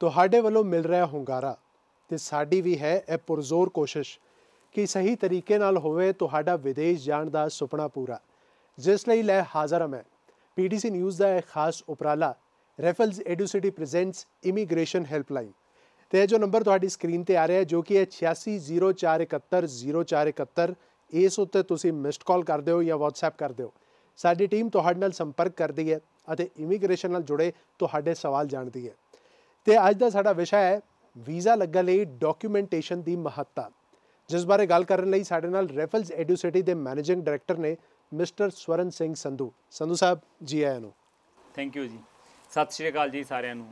ਤੁਹਾਡੇ ਵੱਲੋਂ ਮਿਲ ਰਿਹਾ ਹੁੰਗਾਰਾ ਤੇ ਸਾਡੀ ਵੀ ਹੈ ਇਹ ਪੁਰਜ਼ੋਰ ਕੋਸ਼ਿਸ਼ ਕਿ ਸਹੀ ਤਰੀਕੇ ਨਾਲ ਹੋਵੇ ਤੁਹਾਡਾ ਵਿਦੇਸ਼ ਜਾਣ ਦਾ ਸੁਪਨਾ ਪੂਰਾ ਜਿਸ ਲਈ ਲੈ ਹਾਜ਼ਰ ਹਾਂ ਪੀਡੀਸੀ ਨਿਊਜ਼ ਦਾ ਇੱਕ ਖਾਸ ਉਪਰਾਲਾ Raffles Educity presents immigration helpline ਤੇ ਜੋ ਨੰਬਰ ਤੁਹਾਡੀ ਸਕਰੀਨ ਤੇ ਆ ਰਿਹਾ ਹੈ ਜੋ ਕਿ ਹੈ 8604710471 ਇਸ ਉੱਤੇ ਤੁਸੀਂ ਮਿਸਡ ਕਾਲ ਕਰਦੇ ਹੋ ਜਾਂ ਵਟਸਐਪ ਕਰਦੇ ਹੋ ਸਾਡੀ ਟੀਮ ਤੁਹਾਡੇ ਨਾਲ ਸੰਪਰਕ ਕਰਦੀ ਹੈ ਅਤੇ ਇਮੀਗ੍ਰੇਸ਼ਨ ਨਾਲ ਜੁੜੇ ਤੁਹਾਡੇ ਸਵਾਲ ਜਾਣਦੀ ਹੈ ਤੇ ਅੱਜ ਦਾ ਸਾਡਾ ਵਿਸ਼ਾ ਹੈ ਵੀਜ਼ਾ ਲੱਗਣ ਲਈ ਡਾਕੂਮੈਂਟੇਸ਼ਨ ਦੀ ਮਹੱਤਤਾ ਜਿਸ ਬਾਰੇ ਗੱਲ ਕਰਨ ਲਈ ਸਾਡੇ ਨਾਲ ਰੈਫਲਸ ਐਡੂਸਿਟੀ ਦੇ ਮੈਨੇਜਿੰਗ ਡਾਇਰੈਕਟਰ ਨੇ ਮਿਸਟਰ ਸਵਰਨ ਸਿੰਘ ਸੰਧੂ ਸੰਧੂ ਸਾਹਿਬ ਜੀ ਆਇਆਂ ਨੂੰ ਥੈਂਕ ਯੂ ਜੀ ਸਤਿ ਸ਼੍ਰੀ ਅਕਾਲ ਜੀ ਸਾਰਿਆਂ ਨੂੰ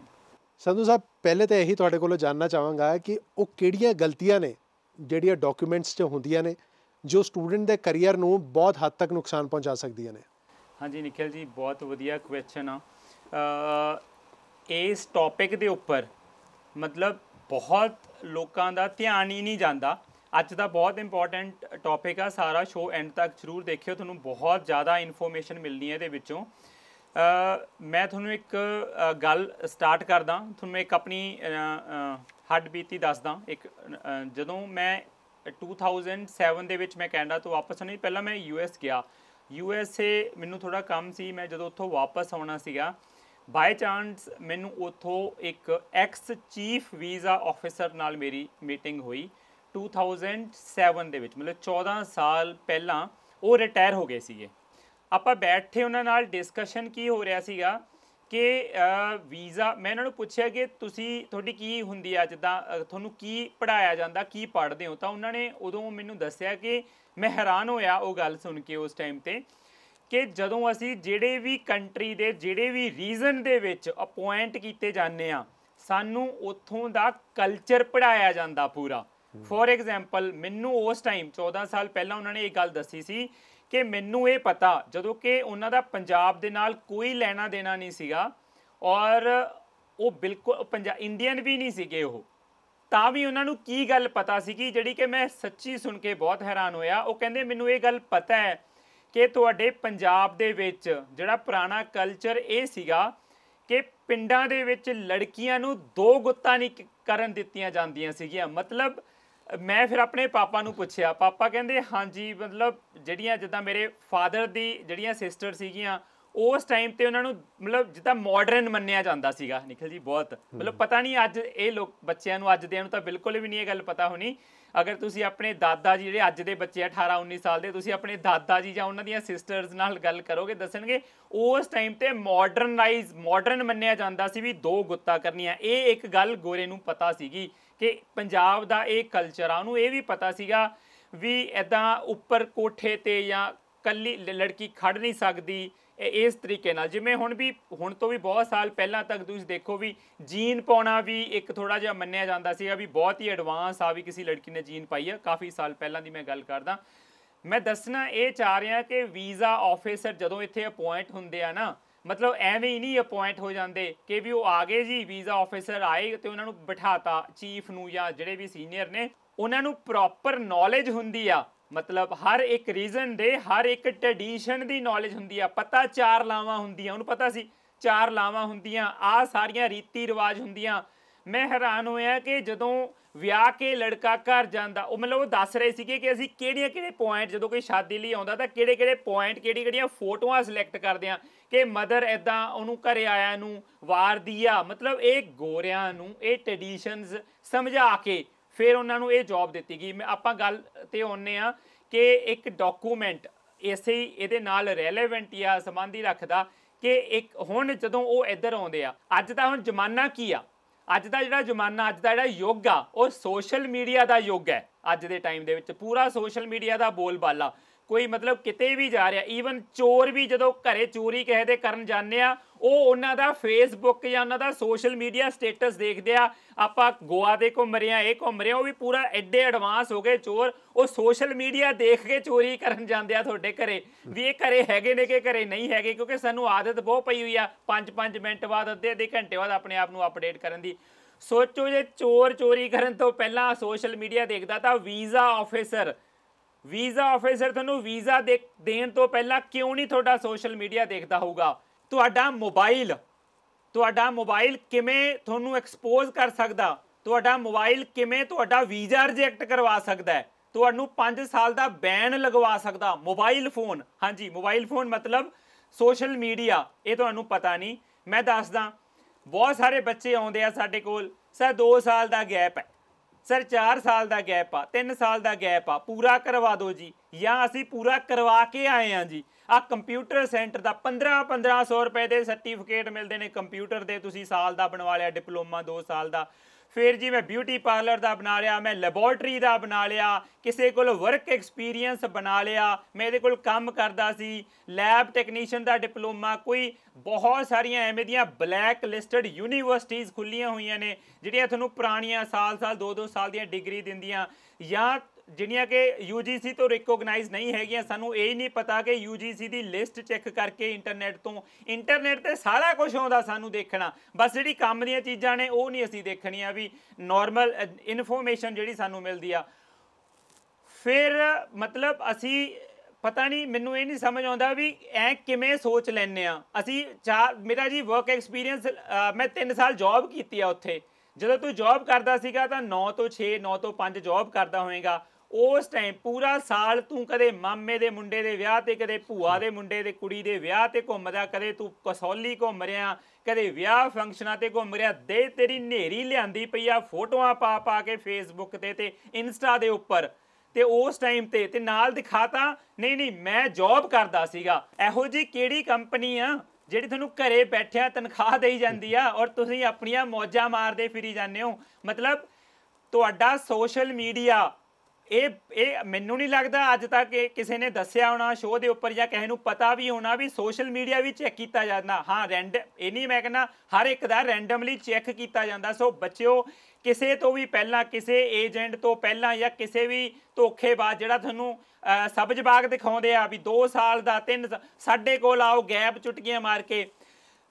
ਸੰਧੂ ਸਾਹਿਬ ਪਹਿਲੇ ਤਾਂ ਇਹੀ ਤੁਹਾਡੇ ਕੋਲੋਂ ਜਾਨਣਾ ਚਾਹਾਂਗਾ ਕਿ ਉਹ ਕਿਹੜੀਆਂ ਗਲਤੀਆਂ ਨੇ ਜਿਹੜੀਆਂ ਡਾਕੂਮੈਂਟਸ 'ਚ ਹੁੰਦੀਆਂ ਨੇ ਜੋ ਸਟੂਡੈਂਟ ਦੇ ਕੈਰੀਅਰ ਨੂੰ ਬਹੁਤ ਹੱਦ ਤੱਕ ਨੁਕਸਾਨ ਪਹੁੰਚਾ ਸਕਦੀਆਂ ਨੇ ਹਾਂਜੀ ਨikhil ਜੀ ਬਹੁਤ ਵਧੀਆ ਕੁਐਸਚਨ ਆ ਇਸ ਟੌਪਿਕ ਦੇ ਉੱਪਰ ਮਤਲਬ ਬਹੁਤ ਲੋਕਾਂ ਦਾ ਧਿਆਨ ਹੀ ਨਹੀਂ ਜਾਂਦਾ ਅੱਜ ਦਾ ਬਹੁਤ ਇੰਪੋਰਟੈਂਟ ਟੌਪਿਕ ਆ ਸਾਰਾ ਸ਼ੋਅ ਐਂਡ ਤੱਕ ਜ਼ਰੂਰ ਦੇਖਿਓ ਤੁਹਾਨੂੰ ਬਹੁਤ ਜ਼ਿਆਦਾ ਇਨਫੋਰਮੇਸ਼ਨ ਮਿਲਣੀ ਹੈ ਇਹਦੇ ਵਿੱਚੋਂ ਮੈਂ ਤੁਹਾਨੂੰ ਇੱਕ ਗੱਲ ਸਟਾਰਟ ਕਰਦਾ ਤੁਹਾਨੂੰ ਮੈਂ ਇੱਕ ਆਪਣੀ ਹੱਡ ਬੀਤੀ ਦੱਸਦਾ ਇੱਕ ਜਦੋਂ ਮੈਂ 2007 ਦੇ ਵਿੱਚ ਮੈਂ ਕੈਨੇਡਾ ਤੋਂ ਵਾਪਸ ਨਹੀਂ ਪਹਿਲਾਂ ਮੈਂ ਯੂਐਸ ਗਿਆ ਯੂਐਸਏ ਮੈਨੂੰ ਥੋੜਾ ਕੰਮ ਸੀ ਮੈਂ ਜਦੋਂ ਉੱਥੋਂ ਵਾਪਸ ਆਉਣਾ ਸੀਗਾ ਬਾਈ ਚਾਂਸ ਮੈਨੂੰ ਉਥੋਂ ਇੱਕ ਐਕਸ ਚੀਫ ਵੀਜ਼ਾ ਆਫੀਸਰ ਨਾਲ ਮੇਰੀ ਮੀਟਿੰਗ ਹੋਈ 2007 ਦੇ ਵਿੱਚ ਮਤਲਬ 14 ਸਾਲ ਪਹਿਲਾਂ ਉਹ ਰਿਟਾਇਰ ਹੋ ਗਏ ਸੀਗੇ ਆਪਾਂ ਬੈਠੇ ਉਹਨਾਂ ਨਾਲ ਡਿਸਕਸ਼ਨ ਕੀ ਹੋ ਰਿਹਾ ਸੀਗਾ ਕਿ ਵੀਜ਼ਾ ਮੈਂ ਇਹਨਾਂ ਨੂੰ ਪੁੱਛਿਆ ਕਿ ਤੁਸੀਂ ਤੁਹਾਡੀ ਕੀ ਹੁੰਦੀ ਆ ਜਿੱਦਾਂ ਤੁਹਾਨੂੰ ਕੀ ਪੜਾਇਆ ਜਾਂਦਾ ਕੀ ਪੜ੍ਹਦੇ ਹੋ ਤਾਂ ਉਹਨਾਂ ਨੇ ਉਦੋਂ ਮੈਨੂੰ ਦੱਸਿਆ ਕਿ ਮੈਂ ਹੈਰਾਨ ਹੋਇਆ ਉਹ ਗੱਲ ਸੁਣ ਕੇ ਉਸ ਟਾਈਮ ਤੇ ਕਿ ਜਦੋਂ ਅਸੀਂ ਜਿਹੜੇ ਵੀ ਕੰਟਰੀ ਦੇ ਜਿਹੜੇ ਵੀ ਰੀਜਨ ਦੇ ਵਿੱਚ ਅਪਾਇੰਟ ਕੀਤੇ ਜਾਂਦੇ ਆ ਸਾਨੂੰ ਉੱਥੋਂ ਦਾ ਕਲਚਰ ਪੜਾਇਆ ਜਾਂਦਾ ਪੂਰਾ ਫੋਰ ਐਗਜ਼ਾਮਪਲ ਮੈਨੂੰ ਉਸ ਟਾਈਮ 14 ਸਾਲ ਪਹਿਲਾਂ ਉਹਨਾਂ ਨੇ ਇਹ ਗੱਲ ਦੱਸੀ ਸੀ ਕਿ ਮੈਨੂੰ ਇਹ ਪਤਾ ਜਦੋਂ ਕਿ ਉਹਨਾਂ ਦਾ ਪੰਜਾਬ ਦੇ ਨਾਲ ਕੋਈ ਲੈਣਾ ਦੇਣਾ ਨਹੀਂ ਸੀਗਾ ਔਰ ਉਹ ਬਿਲਕੁਲ ਪੰਜਾਬ ਇੰਡੀਅਨ ਵੀ ਨਹੀਂ ਸੀਗੇ ਉਹ ਤਾਂ ਵੀ ਉਹਨਾਂ ਨੂੰ ਕੀ ਗੱਲ ਪਤਾ ਸੀਗੀ ਜਿਹੜੀ ਕਿ ਮੈਂ ਸੱਚੀ ਸੁਣ ਕੇ ਬਹੁਤ ਹੈਰਾਨ ਹੋਇਆ ਉਹ ਕਹਿੰਦੇ ਮੈਨੂੰ ਇਹ ਗੱਲ ਪਤਾ ਹੈ ਕਿ ਤੁਹਾਡੇ ਪੰਜਾਬ ਦੇ ਵਿੱਚ ਜਿਹੜਾ ਪੁਰਾਣਾ ਕਲਚਰ ਇਹ ਸੀਗਾ ਕਿ ਪਿੰਡਾਂ ਦੇ ਵਿੱਚ ਲੜਕੀਆਂ ਨੂੰ ਦੋ ਗੁੱਤਾਂ ਨਹੀਂ ਕਰਨ ਦਿੱਤੀਆਂ ਜਾਂਦੀਆਂ ਸੀਗੀਆਂ ਮਤਲਬ ਮੈਂ ਫਿਰ ਆਪਣੇ ਪਾਪਾ ਨੂੰ ਪੁੱਛਿਆ ਪਾਪਾ ਕਹਿੰਦੇ ਹਾਂਜੀ ਮਤਲਬ ਜਿਹੜੀਆਂ ਜਿੱਦਾਂ ਮੇਰੇ ਫਾਦਰ ਦੀ ਜਿਹੜੀਆਂ ਸਿਸਟਰ ਸੀਗੀਆਂ ਉਸ ਟਾਈਮ ਤੇ ਉਹਨਾਂ ਨੂੰ ਮਤਲਬ ਜਿੱਦਾਂ ਮਾਡਰਨ ਮੰਨਿਆ ਜਾਂਦਾ ਸੀਗਾ ਨikhil ਜੀ ਬਹੁਤ ਮਤਲਬ ਪਤਾ ਨਹੀਂ ਅੱਜ ਇਹ ਲੋਕ ਬੱਚਿਆਂ ਨੂੰ ਅੱਜ ਦੇ ਨੂੰ ਤਾਂ ਬਿਲਕੁਲ ਵੀ ਨਹੀਂ ਇਹ ਗੱਲ ਪਤਾ ਹੋਣੀ ਅਗਰ ਤੁਸੀਂ ਆਪਣੇ ਦਾਦਾ ਜੀ ਜਿਹੜੇ ਅੱਜ ਦੇ ਬੱਚੇ 18 19 ਸਾਲ ਦੇ ਤੁਸੀਂ ਆਪਣੇ ਦਾਦਾ ਜੀ ਜਾਂ ਉਹਨਾਂ ਦੀਆਂ ਸਿਸਟਰਸ ਨਾਲ ਗੱਲ ਕਰੋਗੇ ਦੱਸਣਗੇ ਉਸ ਟਾਈਮ ਤੇ ਮਾਡਰਨਾਈਜ਼ ਮਾਡਰਨ ਮੰਨਿਆ ਜਾਂਦਾ ਸੀ ਵੀ ਦੋ ਗੁੱਤਾ ਕਰਨੀਆਂ ਇਹ ਇੱਕ ਗੱਲ ਗੋਰੇ ਨੂੰ ਪਤਾ ਸੀਗੀ ਕਿ ਪੰਜਾਬ ਦਾ ਇਹ ਕਲਚਰ ਆ ਉਹਨੂੰ ਇਹ ਵੀ ਪਤਾ ਸੀਗਾ ਵੀ ਐਦਾਂ ਉੱਪਰ ਕੋਠੇ ਤੇ ਜਾਂ ਕੱਲੀ ਲੜਕੀ ਖੜ ਨਹੀਂ ਸਕਦੀ ਇਸ ਤਰੀਕੇ ਨਾਲ ਜਿਵੇਂ ਹੁਣ ਵੀ ਹੁਣ ਤੋਂ ਵੀ ਬਹੁਤ ਸਾਲ ਪਹਿਲਾਂ ਤੱਕ ਤੁਸੀਂ ਦੇਖੋ ਵੀ ਜੀਨ ਪਾਉਣਾ ਵੀ ਇੱਕ ਥੋੜਾ ਜਿਹਾ ਮੰਨਿਆ ਜਾਂਦਾ ਸੀਗਾ ਵੀ ਬਹੁਤ ਹੀ ਐਡਵਾਂਸ ਆ ਵੀ ਕਿਸੇ ਲੜਕੀ ਨੇ ਜੀਨ ਪਾਈ ਆ ਕਾਫੀ ਸਾਲ ਪਹਿਲਾਂ ਦੀ ਮੈਂ ਗੱਲ ਕਰਦਾ ਮੈਂ ਦੱਸਣਾ ਇਹ ਚਾਹ ਰਿਹਾ ਕਿ ਵੀਜ਼ਾ ਆਫੀਸਰ ਜਦੋਂ ਇੱਥੇ ਅਪਾਇੰਟ ਹੁੰਦੇ ਆ ਨਾ ਮਤਲਬ ਐਵੇਂ ਹੀ ਨਹੀਂ ਅਪਾਇੰਟ ਹੋ ਜਾਂਦੇ ਕਿ ਵੀ ਉਹ ਆ ਗਏ ਜੀ ਵੀਜ਼ਾ ਆਫੀਸਰ ਆਏ ਤੇ ਉਹਨਾਂ ਨੂੰ ਬਿਠਾਤਾ ਚੀਫ ਨੂੰ ਜਾਂ ਜਿਹੜੇ ਵੀ ਸੀਨੀਅਰ ਨੇ ਉਹਨਾਂ ਨੂੰ ਪ੍ਰੋਪਰ ਨੌਲੇਜ ਹੁੰਦੀ ਆ ਮਤਲਬ ਹਰ ਇੱਕ ਰੀਜ਼ਨ ਦੇ ਹਰ ਇੱਕ ਟ੍ਰੈਡੀਸ਼ਨ ਦੀ ਨੌਲੇਜ ਹੁੰਦੀ ਆ ਪਤਾ ਚਾਰ ਲਾਵਾਂ ਹੁੰਦੀਆਂ ਉਹਨੂੰ ਪਤਾ ਸੀ ਚਾਰ ਲਾਵਾਂ ਹੁੰਦੀਆਂ ਆ ਸਾਰੀਆਂ ਰੀਤੀ ਰਿਵਾਜ ਹੁੰਦੀਆਂ ਮੈਂ ਹੈਰਾਨ ਹੋਇਆ ਕਿ ਜਦੋਂ ਵਿਆਹ ਕੇ ਲੜਕਾ ਘਰ ਜਾਂਦਾ ਉਹ ਮਤਲਬ ਉਹ ਦੱਸ ਰਹੇ ਸੀਗੇ ਕਿ ਅਸੀਂ ਕਿਹੜੀਆਂ ਕਿਹੜੇ ਪੁਆਇੰਟ ਜਦੋਂ ਕੋਈ ਸ਼ਾਦੀ ਲਈ ਆਉਂਦਾ ਤਾਂ ਕਿਹੜੇ ਕਿਹੜੇ ਪੁਆਇੰਟ ਕਿਹੜੀ ਕਿਹੜੀਆਂ ਫੋਟੋਆਂ ਸਿਲੈਕਟ ਕਰਦੇ ਆ ਕਿ ਮਦਰ ਐਦਾਂ ਉਹਨੂੰ ਘਰੇ ਆਇਆ ਨੂੰ ਵਾਰਦੀ ਆ ਮਤਲਬ ਇਹ ਗੋਰਿਆਂ ਨੂੰ ਇਹ ਟ੍ਰੈਡੀਸ਼ਨਸ ਸਮਝਾ ਕੇ ਫਿਰ ਉਹਨਾਂ ਨੂੰ ਇਹ ਜੌਬ ਦਿੱਤੀ ਗਈ ਆਪਾਂ ਗੱਲ ਤੇ ਆਉਨੇ ਆ ਕਿ ਇੱਕ ਡਾਕੂਮੈਂਟ ਇਸੇ ਇਹਦੇ ਨਾਲ ਰੈਲੇਵੈਂਟ ਜਾਂ ਸੰਬੰਧੀ ਰੱਖਦਾ ਕਿ ਇੱਕ ਹੁਣ ਜਦੋਂ ਉਹ ਇੱਧਰ ਆਉਂਦੇ ਆ ਅੱਜ ਦਾ ਹੁਣ ਜ਼ਮਾਨਾ ਕੀ ਆ ਅੱਜ ਦਾ ਜਿਹੜਾ ਜ਼ਮਾਨਾ ਅੱਜ ਦਾ ਜਿਹੜਾ ਯੁੱਗ ਆ ਉਹ ਸੋਸ਼ਲ ਮੀਡੀਆ ਦਾ ਯੁੱਗ ਹੈ ਅੱਜ ਦੇ ਟਾਈਮ ਦੇ ਵਿੱਚ ਪੂਰਾ ਸੋਸ਼ਲ ਮੀਡੀਆ ਦਾ ਬੋਲਬਾਲਾ ਕੋਈ ਮਤਲਬ ਕਿਤੇ ਵੀ ਜਾ ਰਿਹਾ ਈਵਨ ਚੋਰ ਵੀ ਜਦੋਂ ਘਰੇ ਚੋਰੀ ਕਿਸੇ ਦੇ ਕਰਨ ਜਾਂਦੇ ਆ ਉਹ ਉਹਨਾਂ ਦਾ ਫੇਸਬੁੱਕ ਜਾਂ ਉਹਨਾਂ ਦਾ ਸੋਸ਼ਲ ਮੀਡੀਆ ਸਟੇਟਸ ਦੇਖਦੇ ਆ ਆਪਾਂ ਗੋਆ ਦੇ ਕੋ ਮਰਿਆ ਇਹ ਕੋ ਮਰਿਆ ਉਹ ਵੀ ਪੂਰਾ ਐਡੇ ਐਡਵਾਂਸ ਹੋ ਗਏ ਚੋਰ ਉਹ ਸੋਸ਼ਲ ਮੀਡੀਆ ਦੇਖ ਕੇ ਚੋਰੀ ਕਰਨ ਜਾਂਦੇ ਆ ਤੁਹਾਡੇ ਘਰੇ ਵੀ ਇਹ ਘਰੇ ਹੈਗੇ ਨੇ ਕਿ ਘਰੇ ਨਹੀਂ ਹੈਗੇ ਕਿਉਂਕਿ ਸਾਨੂੰ ਆਦਤ ਬਹੁਤ ਪਈ ਹੋਈ ਆ 5-5 ਮਿੰਟ ਬਾਅਦ ਅੱਧੇ ਅੱਧੇ ਘੰਟੇ ਬਾਅਦ ਆਪਣੇ ਆਪ ਨੂੰ ਅਪਡੇਟ ਕਰਨ ਦੀ ਸੋਚੋ ਜੇ ਚੋਰ ਚੋਰੀ ਕਰਨ ਤੋਂ ਪਹਿਲਾਂ ਸੋਸ਼ਲ ਮੀਡੀਆ ਦੇਖਦਾ ਤਾਂ ਵੀਜ਼ਾ ਆਫੀਸਰ ਵੀਜ਼ਾ ਆਫੀਸਰ ਤੁਹਾਨੂੰ ਵੀਜ਼ਾ ਦੇਣ ਤੋਂ ਪਹਿਲਾਂ ਕਿਉਂ ਨਹੀਂ ਤੁਹਾਡਾ ਸੋਸ਼ਲ ਮੀਡੀਆ ਦੇਖਦਾ ਹੋਊਗਾ ਤੁਹਾਡਾ ਮੋਬਾਈਲ ਤੁਹਾਡਾ ਮੋਬਾਈਲ ਕਿਵੇਂ ਤੁਹਾਨੂੰ ਐਕਸਪੋਜ਼ ਕਰ ਸਕਦਾ ਤੁਹਾਡਾ ਮੋਬਾਈਲ ਕਿਵੇਂ ਤੁਹਾਡਾ ਵੀਜ਼ਾ ਰਿਜੈਕਟ ਕਰਵਾ ਸਕਦਾ ਤੁਹਾਨੂੰ 5 ਸਾਲ ਦਾ ਬੈਨ ਲਗਵਾ ਸਕਦਾ ਮੋਬਾਈਲ ਫੋਨ ਹਾਂਜੀ ਮੋਬਾਈਲ ਫੋਨ ਮਤਲਬ ਸੋਸ਼ਲ ਮੀਡੀਆ ਇਹ ਤੁਹਾਨੂੰ ਪਤਾ ਨਹੀਂ ਮੈਂ ਦੱਸਦਾ ਬਹੁਤ ਸਾਰੇ ਬੱਚੇ ਆਉਂਦੇ ਆ ਸਾਡੇ ਕੋਲ ਸਰ 2 ਸਾਲ ਦਾ ਗੈਪ ਹੈ ਸਰ 4 ਸਾਲ ਦਾ ਗੈਪ ਆ 3 ਸਾਲ ਦਾ ਗੈਪ ਆ ਪੂਰਾ ਕਰਵਾ ਦਿਓ ਜੀ ਜਾਂ ਅਸੀਂ ਪੂਰਾ ਕਰਵਾ ਕੇ ਆਏ ਆ ਜੀ ਆ ਕੰਪਿਊਟਰ ਸੈਂਟਰ ਦਾ 15 1500 ਰੁਪਏ ਦੇ ਸਰਟੀਫਿਕੇਟ ਮਿਲਦੇ ਨੇ ਕੰਪਿਊਟਰ ਦੇ ਤੁਸੀਂ ਸਾਲ ਦਾ ਬਣਵਾ ਲਿਆ ਡਿਪਲੋਮਾ 2 ਸਾਲ ਦਾ ਫਿਰ ਜੀ ਮੈਂ ਬਿਊਟੀ ਪਾਰਲਰ ਦਾ ਬਣਾ ਲਿਆ ਮੈਂ ਲੈਬੋਰਟਰੀ ਦਾ ਬਣਾ ਲਿਆ ਕਿਸੇ ਕੋਲ ਵਰਕ ਐਕਸਪੀਰੀਅੰਸ ਬਣਾ ਲਿਆ ਮੈਂ ਇਹਦੇ ਕੋਲ ਕੰਮ ਕਰਦਾ ਸੀ ਲੈਬ ਟੈਕਨੀਸ਼ੀਅਨ ਦਾ ਡਿਪਲੋਮਾ ਕੋਈ ਬਹੁਤ ਸਾਰੀਆਂ ਐਵੇਂ ਦੀਆਂ ਬਲੈਕ ਲਿਸਟਡ ਯੂਨੀਵਰਸਿਟੀਆਂ ਖੁੱਲੀਆਂ ਹੋਈਆਂ ਨੇ ਜਿਹੜੀਆਂ ਤੁਹਾਨੂੰ ਪੁਰਾਣੀਆਂ ਸਾਲ-ਸਾਲ 2-2 ਸਾਲ ਦੀਆਂ ਡਿਗਰੀ ਦਿੰਦੀਆਂ ਜਾਂ ਜਿਹੜੀਆਂ ਕਿ UGC ਤੋਂ ਰਿਕੋਗਨਾਈਜ਼ ਨਹੀਂ ਹੈਗੀਆਂ ਸਾਨੂੰ ਇਹ ਨਹੀਂ ਪਤਾ ਕਿ UGC ਦੀ ਲਿਸਟ ਚੈੱਕ ਕਰਕੇ ਇੰਟਰਨੈਟ ਤੋਂ ਇੰਟਰਨੈਟ ਤੇ ਸਾਰਾ ਕੁਝ ਆਉਂਦਾ ਸਾਨੂੰ ਦੇਖਣਾ ਬਸ ਜਿਹੜੀ ਕੰਮ ਦੀਆਂ ਚੀਜ਼ਾਂ ਨੇ ਉਹ ਨਹੀਂ ਅਸੀਂ ਦੇਖਣੀਆਂ ਵੀ ਨਾਰਮਲ ਇਨਫੋਰਮੇਸ਼ਨ ਜਿਹੜੀ ਸਾਨੂੰ ਮਿਲਦੀ ਆ ਫਿਰ ਮਤਲਬ ਅਸੀਂ ਪਤਾ ਨਹੀਂ ਮੈਨੂੰ ਇਹ ਨਹੀਂ ਸਮਝ ਆਉਂਦਾ ਵੀ ਐ ਕਿਵੇਂ ਸੋਚ ਲੈਨੇ ਆ ਅਸੀਂ ਚਾਰ ਮੇਰਾ ਜੀ ਵਰਕ ਐਕਸਪੀਰੀਅੰਸ ਮੈਂ 3 ਸਾਲ ਜੌਬ ਕੀਤੀ ਆ ਉੱਥੇ ਜਦੋਂ ਤੂੰ ਜੌਬ ਕਰਦਾ ਸੀਗਾ ਤਾਂ 9 ਤੋਂ 6 9 ਤੋਂ 5 ਜੌਬ ਕਰਦਾ ਹੋਵੇਂਗਾ ਉਸ ਟਾਈਮ ਪੂਰਾ ਸਾਲ ਤੂੰ ਕਦੇ ਮਾਮੇ ਦੇ ਮੁੰਡੇ ਦੇ ਵਿਆਹ ਤੇ ਕਦੇ ਭੂਆ ਦੇ ਮੁੰਡੇ ਦੇ ਕੁੜੀ ਦੇ ਵਿਆਹ ਤੇ ਘੁੰਮਦਾ ਕਦੇ ਤੂੰ ਕਸੌਲੀ ਘੁੰਮ ਰਿਆ ਕਦੇ ਵਿਆਹ ਫੰਕਸ਼ਨਾਂ ਤੇ ਘੁੰਮ ਰਿਆ ਦੇ ਤੇਰੀ ਨੇਰੀ ਲਿਆਂਦੀ ਪਈ ਆ ਫੋਟੋਆਂ ਪਾ ਪਾ ਕੇ ਫੇਸਬੁੱਕ ਤੇ ਤੇ ਇੰਸਟਾ ਦੇ ਉੱਪਰ ਤੇ ਉਸ ਟਾਈਮ ਤੇ ਤੇ ਨਾਲ ਦਿਖਾਤਾ ਨਹੀਂ ਨਹੀਂ ਮੈਂ ਜੌਬ ਕਰਦਾ ਸੀਗਾ ਇਹੋ ਜੀ ਕਿਹੜੀ ਕੰਪਨੀ ਆ ਜਿਹੜੀ ਤੁਹਾਨੂੰ ਘਰੇ ਬੈਠਿਆ ਤਨਖਾਹ ਦੇਈ ਜਾਂਦੀ ਆ ਔਰ ਤੁਸੀਂ ਆਪਣੀਆਂ ਮੌਜਾਂ ਮਾਰਦੇ ਫਿਰੀ ਜਾਂਦੇ ਹੋ ਮਤਲਬ ਤੁਹਾਡਾ ਸੋਸ਼ਲ ਮੀਡੀਆ ਇਹ ਇਹ ਮੈਨੂੰ ਨਹੀਂ ਲੱਗਦਾ ਅੱਜ ਤੱਕ ਕਿਸੇ ਨੇ ਦੱਸਿਆ ਹੋਣਾ ਸ਼ੋਅ ਦੇ ਉੱਪਰ ਜਾਂ ਕਿਸੇ ਨੂੰ ਪਤਾ ਵੀ ਹੋਣਾ ਵੀ ਸੋਸ਼ਲ ਮੀਡੀਆ ਵੀ ਚੈੱਕ ਕੀਤਾ ਜਾਂਦਾ ਹਾਂ ਰੈਂਡ ਇਹ ਨਹੀਂ ਮੈਂ ਕਹਿੰਦਾ ਹਰ ਇੱਕ ਦਾ ਰੈਂਡਮਲੀ ਚੈੱਕ ਕੀਤਾ ਜਾਂਦਾ ਸੋ ਬੱਚਿਓ ਕਿਸੇ ਤੋਂ ਵੀ ਪਹਿਲਾਂ ਕਿਸੇ ਏਜੰਟ ਤੋਂ ਪਹਿਲਾਂ ਜਾਂ ਕਿਸੇ ਵੀ ਧੋਖੇਬਾਜ਼ ਜਿਹੜਾ ਤੁਹਾਨੂੰ ਸਬਜ ਬਾਗ ਦਿਖਾਉਂਦੇ ਆ ਵੀ 2 ਸਾਲ ਦਾ 3 ਸਾਡੇ ਕੋਲ ਆਓ ਗੈਪ ਚੁਟਕੀਆਂ ਮਾਰ ਕੇ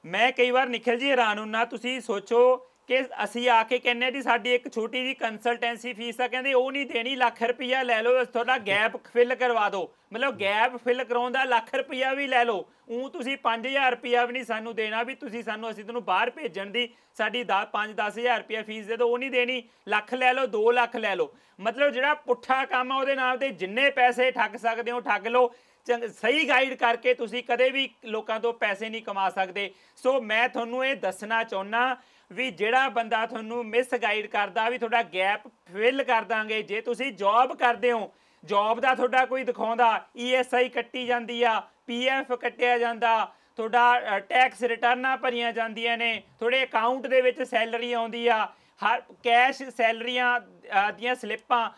ਮੈਂ ਕਈ ਵਾਰ ਨikhil ਜੀ ਹੈਰਾਨ ਹੁੰਨਾ ਤੁਸੀਂ ਸੋਚੋ ਕਿ ਅਸੀਂ ਆ ਕੇ ਕਹਿੰਨੇ ਜੀ ਸਾਡੀ ਇੱਕ ਛੋਟੀ ਜੀ ਕੰਸਲਟੈਂਸੀ ਫੀਸ ਆ ਕਹਿੰਦੇ ਉਹ ਨਹੀਂ ਦੇਣੀ ਲੱਖ ਰੁਪਈਆ ਲੈ ਲਓ ਤੁਹਾਡਾ ਗੈਪ ਫਿਲ ਕਰਵਾ ਦਿਓ ਮਤਲਬ ਗੈਪ ਫਿਲ ਕਰਾਉਣ ਦਾ ਲੱਖ ਰੁਪਈਆ ਵੀ ਲੈ ਲਓ ਉਹ ਤੁਸੀਂ 5000 ਰੁਪਈਆ ਵੀ ਨਹੀਂ ਸਾਨੂੰ ਦੇਣਾ ਵੀ ਤੁਸੀਂ ਸਾਨੂੰ ਅਸੀਂ ਤੁਹਾਨੂੰ ਬਾਹਰ ਭੇਜਣ ਦੀ ਸਾਡੀ 5-10000 ਰੁਪਈਆ ਫੀਸ ਦੇ ਦਿਓ ਉਹ ਨਹੀਂ ਦੇਣੀ ਲੱਖ ਲੈ ਲਓ 2 ਲੱਖ ਲੈ ਲਓ ਮਤਲਬ ਜਿਹੜਾ ਪੁੱਠਾ ਕੰਮ ਆ ਉਹਦੇ ਨਾਮ ਤੇ ਜਿੰਨੇ ਪੈਸੇ ਠੱਗ ਸਕਦੇ ਹੋ ਠੱਗ ਲਓ ਸਹੀ ਗਾਈਡ ਕਰਕੇ ਤੁਸੀਂ ਕਦੇ ਵੀ ਲੋਕਾਂ ਤੋਂ ਪੈਸੇ ਨਹੀਂ ਕਮਾ ਸਕਦੇ ਸੋ ਮੈਂ ਤੁਹਾਨੂੰ ਇਹ ਦੱਸਣਾ ਚਾਹੁੰਨਾ ਵੀ ਜਿਹੜਾ ਬੰਦਾ ਤੁਹਾਨੂੰ ਮਿਸ ਗਾਈਡ ਕਰਦਾ ਵੀ ਤੁਹਾਡਾ ਗੈਪ ਫਿਲ ਕਰ ਦਾਂਗੇ ਜੇ ਤੁਸੀਂ ਜੌਬ ਕਰਦੇ ਹੋ ਜੌਬ ਦਾ ਤੁਹਾਡਾ ਕੋਈ ਦਿਖਾਉਂਦਾ ਈਐਸਆਈ e ਕੱਟੀ ਜਾਂਦੀ ਆ ਪੀਐਫ ਕੱਟਿਆ ਜਾਂਦਾ ਤੁਹਾਡਾ ਟੈਕਸ ਰਿਟਰਨਾਂ ਭਰੀਆਂ ਜਾਂਦੀਆਂ ਨੇ ਤੁਹਾਡੇ ਅਕਾਊਂਟ ਦੇ ਵਿੱਚ ਸੈਲਰੀ ਆਉਂਦੀ ਆ ਹਰ ਕੈਸ਼ ਸੈਲਰੀਆਂ ਦੀਆਂ ਸਲਿੱਪਾਂ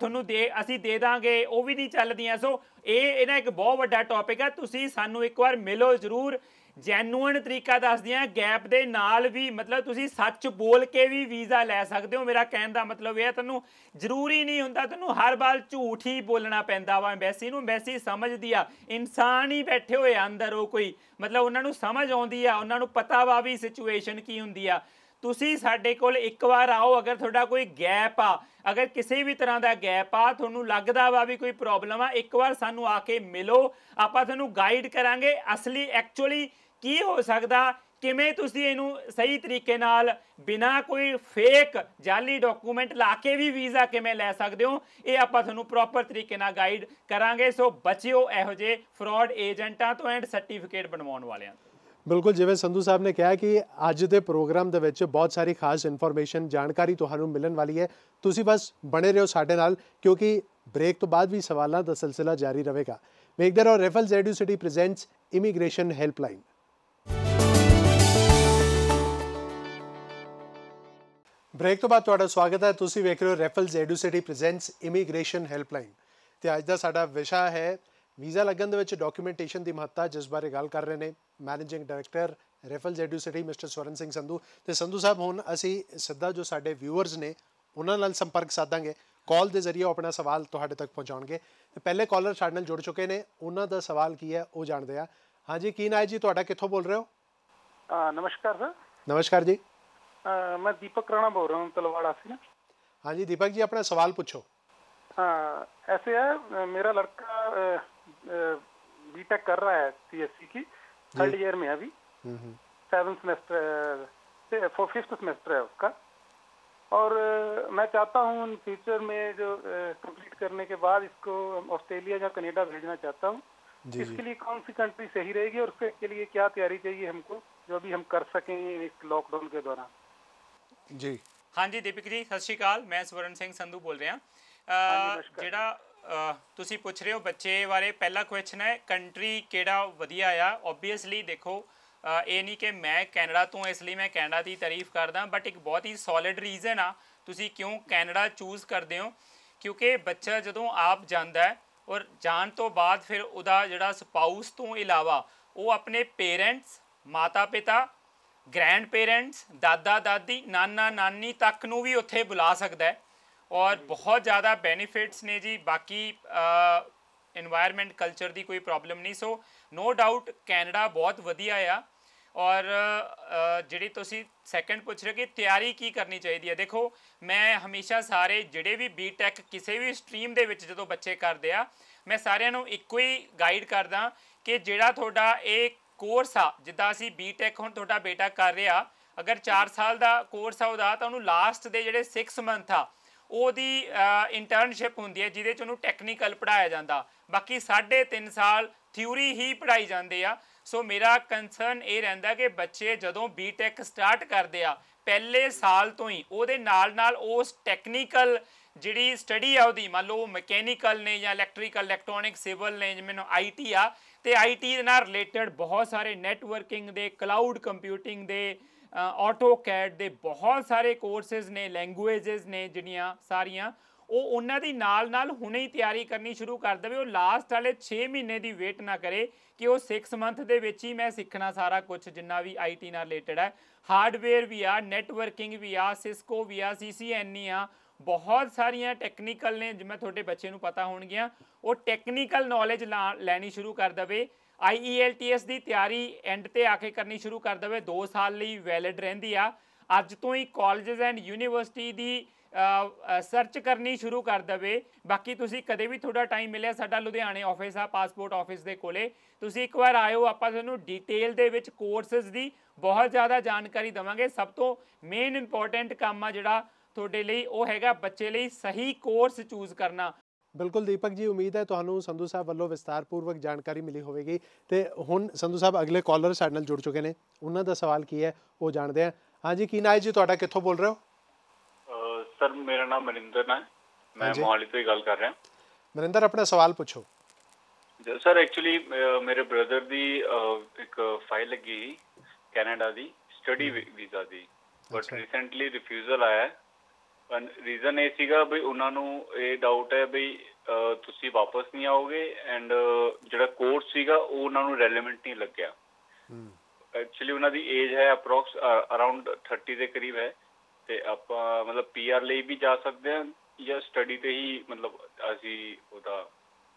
ਤੁਹਾਨੂੰ ਦੇ ਅਸੀਂ ਦੇ ਦਾਂਗੇ ਉਹ ਵੀ ਨਹੀਂ ਚੱਲਦੀਆਂ ਸੋ ਇਹ ਇਹਨਾਂ ਇੱਕ ਬਹੁਤ ਵੱਡਾ ਟੌਪਿਕ ਹੈ ਤੁਸੀਂ ਸਾਨੂੰ ਇੱਕ ਵਾਰ ਮਿਲੋ ਜ਼ਰੂਰ ਜੈਨੂਇਨ ਤਰੀਕਾ ਦੱਸਦੇ ਆ ਗੈਪ ਦੇ ਨਾਲ ਵੀ ਮਤਲਬ ਤੁਸੀਂ ਸੱਚ ਬੋਲ ਕੇ ਵੀ ਵੀਜ਼ਾ ਲੈ ਸਕਦੇ ਹੋ ਮੇਰਾ ਕਹਿਣ ਦਾ ਮਤਲਬ ਇਹ ਹੈ ਤੁਹਾਨੂੰ ਜ਼ਰੂਰੀ ਨਹੀਂ ਹੁੰਦਾ ਤੁਹਾਨੂੰ ਹਰ ਵਾਰ ਝੂਠ ਹੀ ਬੋਲਣਾ ਪੈਂਦਾ ਵਾ ਐਮਬੈਸੀ ਨੂੰ ਐਮਬੈਸੀ ਸਮਝਦੀ ਆ ਇਨਸਾਨ ਹੀ ਬੈਠੇ ਹੋਏ ਅੰਦਰ ਉਹ ਕੋਈ ਮਤਲਬ ਉਹਨਾਂ ਨੂੰ ਸਮਝ ਆਉਂਦੀ ਆ ਉਹਨਾਂ ਨੂੰ ਪਤਾ ਵਾ ਵੀ ਸਿਚੁਏਸ਼ਨ ਕੀ ਹੁੰਦੀ ਆ ਤੁਸੀਂ ਸਾਡੇ ਕੋਲ ਇੱਕ ਵਾਰ ਆਓ ਅਗਰ ਤੁਹਾਡਾ ਕੋਈ ਗੈਪ ਆ ਅਗਰ ਕਿਸੇ ਵੀ ਤਰ੍ਹਾਂ ਦਾ ਗੈਪ ਆ ਤੁਹਾਨੂੰ ਲੱਗਦਾ ਵਾ ਵੀ ਕੋਈ ਪ੍ਰੋਬਲਮ ਆ ਇੱਕ ਵਾਰ ਸਾਨੂੰ ਆ ਕੇ ਮਿਲੋ ਆਪਾਂ ਤੁਹਾਨੂੰ ਗਾਈਡ ਕਰਾਂਗੇ ਅਸਲੀ ਐਕਚੁਅਲੀ ਕੀ ਹੋ ਸਕਦਾ ਕਿਵੇਂ ਤੁਸੀਂ ਇਹਨੂੰ ਸਹੀ ਤਰੀਕੇ ਨਾਲ ਬਿਨਾ ਕੋਈ ਫੇਕ ਜਾਲੀ ਡਾਕੂਮੈਂਟ ਲਾ ਕੇ ਵੀ ਵੀਜ਼ਾ ਕਿਵੇਂ ਲੈ ਸਕਦੇ ਹੋ ਇਹ ਆਪਾਂ ਤੁਹਾਨੂੰ ਪ੍ਰੋਪਰ ਤਰੀਕੇ ਨਾਲ ਗਾਈਡ ਕਰਾਂਗੇ ਸੋ ਬਚਿਓ ਇਹੋ ਜੇ ਫਰਾਡ ਏਜੰਟਾਂ ਤੋਂ ਐਂਡ ਸਰਟੀਫਿਕੇਟ ਬਣਵਾਉਣ ਵਾਲਿਆਂ ਤੋਂ ਬਿਲਕੁਲ ਜਿਵੇਂ ਸੰਧੂ ਸਾਹਿਬ ਨੇ ਕਿਹਾ ਕਿ ਅੱਜ ਦੇ ਪ੍ਰੋਗਰਾਮ ਦੇ ਵਿੱਚ ਬਹੁਤ ਸਾਰੀ ਖਾਸ ਇਨਫੋਰਮੇਸ਼ਨ ਜਾਣਕਾਰੀ ਤੁਹਾਨੂੰ ਮਿਲਣ ਵਾਲੀ ਹੈ ਤੁਸੀਂ ਬਸ ਬਣੇ ਰਹੋ ਸਾਡੇ ਨਾਲ ਕਿਉਂਕਿ ਬ੍ਰੇਕ ਤੋਂ ਬਾਅਦ ਵੀ ਸਵਾਲਾਂ ਦਾ ਸਿਲਸਿਲਾ ਜਾਰੀ ਰਹੇਗਾ ਮੇਕ ਦਰ Raffles Educity presents immigration helpline break ਤੋਂ ਬਾਅਦ ਤੁਹਾਡਾ ਸਵਾਗਤ ਹੈ ਤੁਸੀਂ ਵੇਖ ਰਹੇ ਹੋ Raffles Educity presents immigration helpline ਤੇ ਅੱਜ ਦਾ ਸਾਡਾ ਵਿਸ਼ਾ ਹੈ ਵੀਜ਼ਾ ਲੱਗਣ ਦੇ ਵਿੱਚ ਡਾਕੂਮੈਂਟੇਸ਼ਨ ਦੀ ਮਹੱਤਤਾ ਜਿਸ ਬਾਰੇ ਗੱਲ ਕਰ ਰਹੇ ਨੇ managing director Raffles Educity mister Swaran Singh Sandhu ਤੇ ਸੰਧੂ ਸਾਹਿਬ ਹੁਣ ਅਸੀਂ ਸਿੱਧਾ ਜੋ ਸਾਡੇ ਵਿਊਅਰਸ ਨੇ ਉਹਨਾਂ ਨਾਲ ਸੰਪਰਕ ਸਾਧਾਂਗੇ ਕਾਲ ਦੇ ਜ਼ਰੀਏ ਆਪਣਾ ਸਵਾਲ ਤੁਹਾਡੇ ਤੱਕ ਪਹੁੰਚਾਉਣਗੇ ਤੇ ਪਹਿਲੇ ਕਾਲਰ ਸਾਡੇ ਨਾਲ ਜੁੜ ਚੁੱਕੇ ਨੇ ਉਹਨਾਂ ਦਾ ਸਵਾਲ ਕੀ ਹੈ ਉਹ ਜਾਣਦੇ ਆ ਹਾਂਜੀ ਕੀ ਨਾਮ ਹੈ ਜੀ ਤੁਹਾਡਾ ਕਿੱਥੋਂ ਬੋਲ ਰਹੇ ਹੋ ਨਮਸਕਾਰ ਸਰ ਨਮਸਕਾਰ ਜੀ मैं दीपक राणा बोल रहा हूँ तलवाड़ा से हाँ जी दीपक जी अपना सवाल पूछो हाँ ऐसे है मेरा लड़का बीटेक कर रहा है सीएससी की थर्ड ईयर में अभी seven semester four fifth semester है उसका और मैं चाहता हूँ फ्यूचर में जो कंप्लीट करने के बाद इसको ऑस्ट्रेलिया या कनाडा भेजना चाहता हूँ इसके लिए कौन सी कंट्री सही रहेगी और उसके लिए क्या तैयारी चाहिए हमको जो भी हम कर सकें इस लॉकडाउन के दौरान ਜੀ ਹਾਂਜੀ ਦੀਪਕ ਜੀ ਸਤਿ ਸ਼੍ਰੀ ਅਕਾਲ ਮੈਂ ਸਵਰਨ ਸਿੰਘ ਸੰਧੂ ਬੋਲ ਰਿਹਾ ਜਿਹੜਾ ਤੁਸੀਂ ਪੁੱਛ ਰਹੇ ਹੋ ਬੱਚੇ ਬਾਰੇ ਪਹਿਲਾ ਕੁਐਸਚਨ ਹੈ ਕੰਟਰੀ ਕਿਹੜਾ ਵਧੀਆ ਆ ਆਬਵੀਅਸਲੀ ਦੇਖੋ ਇਹ ਨਹੀਂ ਕਿ ਮੈਂ ਕੈਨੇਡਾ ਤੋਂ ਇਸ ਲਈ ਮੈਂ ਕੈਨੇਡਾ ਦੀ ਤਾਰੀਫ ਕਰਦਾ ਬਟ ਇੱਕ ਬਹੁਤ ਹੀ ਸੋਲਿਡ ਰੀਜ਼ਨ ਆ ਤੁਸੀਂ ਕਿਉਂ ਕੈਨੇਡਾ ਚੂਜ਼ ਕਰਦੇ ਹੋ ਕਿਉਂਕਿ ਬੱਚਾ ਜਦੋਂ ਆਪ ਜਾਂਦਾ ਹੈ ਔਰ ਜਾਣ ਤੋਂ ਬਾਅਦ ਫਿਰ ਉਹਦਾ ਜਿਹੜਾ ਸਪਾਊਸ ਤੋਂ ਇਲਾਵਾ ਉਹ ਆਪਣੇ ਪੇਰੈਂਟਸ ਮਾਤਾ-ਪਿਤਾ ਗ੍ਰੈਂਡ ਪੇਰੈਂਟਸ ਦਾਦਾ ਦਾਦੀ ਨਾਨਾ ਨਾਨੀ ਤੱਕ ਨੂੰ ਵੀ ਉੱਥੇ ਬੁਲਾ ਸਕਦਾ ਹੈ ਔਰ ਬਹੁਤ ਜ਼ਿਆਦਾ ਬੈਨੀਫਿਟਸ ਨੇ ਜੀ ਬਾਕੀ এনवायरमेंट ਕਲਚਰ ਦੀ ਕੋਈ ਪ੍ਰੋਬਲਮ ਨਹੀਂ ਸੋ ਨੋ ਡਾਊਟ ਕੈਨੇਡਾ ਬਹੁਤ ਵਧੀਆ ਆ ਔਰ ਜਿਹੜੀ ਤੁਸੀਂ ਸੈਕੰਡ ਪੁੱਛ ਰਹੇ ਕਿ ਤਿਆਰੀ ਕੀ ਕਰਨੀ ਚਾਹੀਦੀ ਹੈ ਦੇਖੋ ਮੈਂ ਹਮੇਸ਼ਾ ਸਾਰੇ ਜਿਹੜੇ ਵੀ ਬੀਟੈਕ ਕਿਸੇ ਵੀ ਸਟਰੀਮ ਦੇ ਵਿੱਚ ਜਦੋਂ ਬੱਚੇ ਕਰਦੇ ਆ ਮੈਂ ਸਾਰਿਆਂ ਨੂੰ ਇੱਕੋ ਹੀ ਗਾਈਡ ਕਰਦਾ ਕਿ ਜਿਹੜਾ ਤੁਹਾਡਾ ਇਹ ਕੋਰਸ ਆ ਜਿੱਦਾਂ ਅਸੀਂ ਬੀਟੈਕ ਹੁਣ ਤੁਹਾਡਾ ਬੇਟਾ ਕਰ ਰਿਹਾ ਅਗਰ 4 ਸਾਲ ਦਾ ਕੋਰਸ ਆ ਉਹਦਾ ਤਾਂ ਉਹਨੂੰ ਲਾਸਟ ਦੇ ਜਿਹੜੇ 6 ਮੰਥ ਆ ਉਹਦੀ ਇੰਟਰਨਸ਼ਿਪ ਹੁੰਦੀ ਹੈ ਜਿਹਦੇ ਚ ਉਹਨੂੰ ਟੈਕਨੀਕਲ ਪੜਾਇਆ ਜਾਂਦਾ ਬਾਕੀ 3.5 ਸਾਲ ਥਿਊਰੀ ਹੀ ਪੜਾਈ ਜਾਂਦੇ ਆ ਸੋ ਮੇਰਾ ਕਨਸਰਨ ਇਹ ਰਹਿੰਦਾ ਕਿ ਬੱਚੇ ਜਦੋਂ ਬੀਟੈਕ ਸਟਾਰਟ ਕਰਦੇ ਆ ਪਹਿਲੇ ਸਾਲ ਤੋਂ ਹੀ ਉਹਦੇ ਨਾਲ ਨਾਲ ਉਸ ਟੈਕਨੀਕਲ ਜਿਹੜੀ ਸਟੱਡੀ ਆ ਉਹਦੀ ਮੰਨ ਲਓ ਮਕੈਨੀਕਲ ਨੇ ਜਾਂ ਇਲੈਕਟ੍ਰੀਕਲ ਇਲੈਕਟ੍ਰੋਨਿਕ ਸਿਵਲ ਨੇ ਜਿਵੇਂ ਆਈਟੀ ਆ ਤੇ ਆਈਟੀ ਦੇ ਨਾਲ ਰਿਲੇਟਡ ਬਹੁਤ ਸਾਰੇ ਨੈਟਵਰਕਿੰਗ ਦੇ ਕਲਾਊਡ ਕੰਪਿਊਟਿੰਗ ਦੇ ਆਟੋ ਕੈਡ ਦੇ ਬਹੁਤ ਸਾਰੇ ਕੋਰਸਸ ਨੇ ਲੈਂਗੁਏਜਸ ਨੇ ਜਿਹੜੀਆਂ ਸਾਰੀਆਂ ਉਹ ਉਹਨਾਂ ਦੀ ਨਾਲ ਨਾਲ ਹੁਣੇ ਹੀ ਤਿਆਰੀ ਕਰਨੀ ਸ਼ੁਰੂ ਕਰ ਦੇਵੇ ਉਹ ਲਾਸਟ ਵਾਲੇ 6 ਮਹੀਨੇ ਦੀ ਵੇਟ ਨਾ ਕਰੇ ਕਿ ਉਹ 6 ਮੰਥ ਦੇ ਵਿੱਚ ਹੀ ਮੈਂ ਸਿੱਖਣਾ ਸਾਰਾ ਕੁਝ ਜਿੰਨਾ ਵੀ ਆਈਟੀ ਨਾਲ ਰਿਲੇਟਡ ਹੈ ਹਾਰਡਵੇਅਰ ਵੀ ਆ ਨੈਟਵਰਕਿੰਗ ਵੀ ਆ ਸਿਸਕੋ ਵੀ ਆ ਸੀਸੀਐਨ e ਆ ਬਹੁਤ ਸਾਰੀਆਂ ਟੈਕਨੀਕਲ ਨੇ ਜਿਵੇਂ ਤੁਹਾਡੇ ਬੱਚੇ ਨੂੰ ਪਤਾ ਹੋਣਗੀਆਂ ਉਹ ਟੈਕਨੀਕਲ ਨੌਲੇਜ ਲੈਣੀ ਸ਼ੁਰੂ ਕਰ ਦਵੇ IELTS ਦੀ ਤਿਆਰੀ ਐਂਡ ਤੇ ਆ ਕੇ ਕਰਨੀ ਸ਼ੁਰੂ ਕਰ ਦਵੇ 2 ਸਾਲ ਲਈ ਵੈਲਿਡ ਰਹਿੰਦੀ ਆ ਅੱਜ ਤੋਂ ਹੀ ਕਾਲਜਸ ਐਂਡ ਯੂਨੀਵਰਸਿਟੀ ਦੀ ਸਰਚ ਕਰਨੀ ਸ਼ੁਰੂ ਕਰ ਦਵੇ ਬਾਕੀ ਤੁਸੀਂ ਕਦੇ ਵੀ ਤੁਹਾਡਾ ਟਾਈਮ ਮਿਲਿਆ ਸਾਡਾ ਲੁਧਿਆਣੇ ਆਫਿਸ ਆ ਪਾਸਪੋਰਟ ਆਫਿਸ ਦੇ ਕੋਲੇ ਤੁਸੀਂ ਇੱਕ ਵਾਰ ਆਇਓ ਆਪਾਂ ਤੁਹਾਨੂੰ ਡਿਟੇਲ ਦੇ ਵਿੱਚ ਕੋਰਸਸ ਦੀ ਬਹੁਤ ਜ਼ਿਆਦਾ ਜਾਣਕਾਰੀ ਦਵਾਂਗੇ ਸਭ ਤੋਂ ਮੇਨ ਇੰਪੋਰਟੈਂਟ ਕੰਮ ਆ ਜਿਹੜਾ ਤੁਹਾਡੇ ਲਈ ਉਹ ਹੈਗਾ ਬੱਚੇ ਲਈ ਸਹੀ ਕੋਰਸ ਚੂਜ਼ ਕਰਨਾ ਬਿਲਕੁਲ ਦੀਪਕ ਜੀ ਉਮੀਦ ਹੈ ਤੁਹਾਨੂੰ ਸੰਧੂ ਸਾਹਿਬ ਵੱਲੋਂ ਵਿਸਤਾਰਪੂਰਵਕ ਜਾਣਕਾਰੀ ਮਿਲੀ ਹੋਵੇਗੀ ਤੇ ਹੁਣ ਸੰਧੂ ਸਾਹਿਬ ਅਗਲੇ ਕਾਲਰ ਸਾਡੇ ਨਾਲ ਜੁੜ ਚੁੱਕੇ ਨੇ ਉਹਨਾਂ ਦਾ ਸਵਾਲ ਕੀ ਹੈ ਉਹ ਜਾਣਦੇ ਹਾਂ ਹਾਂਜੀ ਕੀ ਨਾਮ ਜੀ ਤੁਹਾਡਾ ਕਿੱਥੋਂ ਬੋਲ ਰਹੇ ਹੋ ਸਰ ਮੇਰਾ ਨਾਮ ਮਨਿੰਦਰ ਹੈ ਮੈਂ ਮੋਹਾਲੀ ਤੋਂ ਹੀ ਗੱਲ ਕਰ ਰਿਹਾ ਹਾਂ ਮਨਿੰਦਰ ਆਪਣਾ ਸਵਾਲ ਪੁੱਛੋ ਸਰ ਐਕਚੁਅਲੀ ਮੇਰੇ ਬ੍ਰਦਰ ਦੀ ਇੱਕ ਫਾਈਲ ਲੱਗੀ ਕੈਨੇਡਾ ਦੀ ਸਟੱਡੀ ਵੀਜ਼ਾ ਦੀ ਬਟ ਰੀਸੈਂਟਲੀ ਰਿਫਿਊਜ਼ਲ ਆਇਆ ਰੀਜ਼ਨ ਇਹ ਸੀਗਾ ਵੀ ਉਹਨਾਂ ਨੂੰ ਇਹ ਡਾਊਟ ਹੈ ਵੀ ਤੁਸੀਂ ਵਾਪਸ ਨਹੀਂ ਆਓਗੇ ਐਂਡ ਜਿਹੜਾ ਕੋਰਸ ਸੀਗਾ ਉਹ ਉਹਨਾਂ ਨੂੰ ਰੈਲੇਵੈਂਟ ਨਹੀਂ ਲੱਗਿਆ ਐਕਚੁਅਲੀ ਉਹਨਾਂ ਦੀ ਏਜ ਹੈ ਅਪਰੋਕਸ ਅਰਾਊਂਡ 30 ਦੇ ਕਰੀਬ ਹੈ ਤੇ ਆਪਾਂ ਮਤਲਬ ਪੀਆਰ ਲਈ ਵੀ ਜਾ ਸਕਦੇ ਹਾਂ ਜਾਂ ਸਟੱਡੀ ਤੇ ਹੀ ਮਤਲਬ ਅਸੀਂ ਉਹਦਾ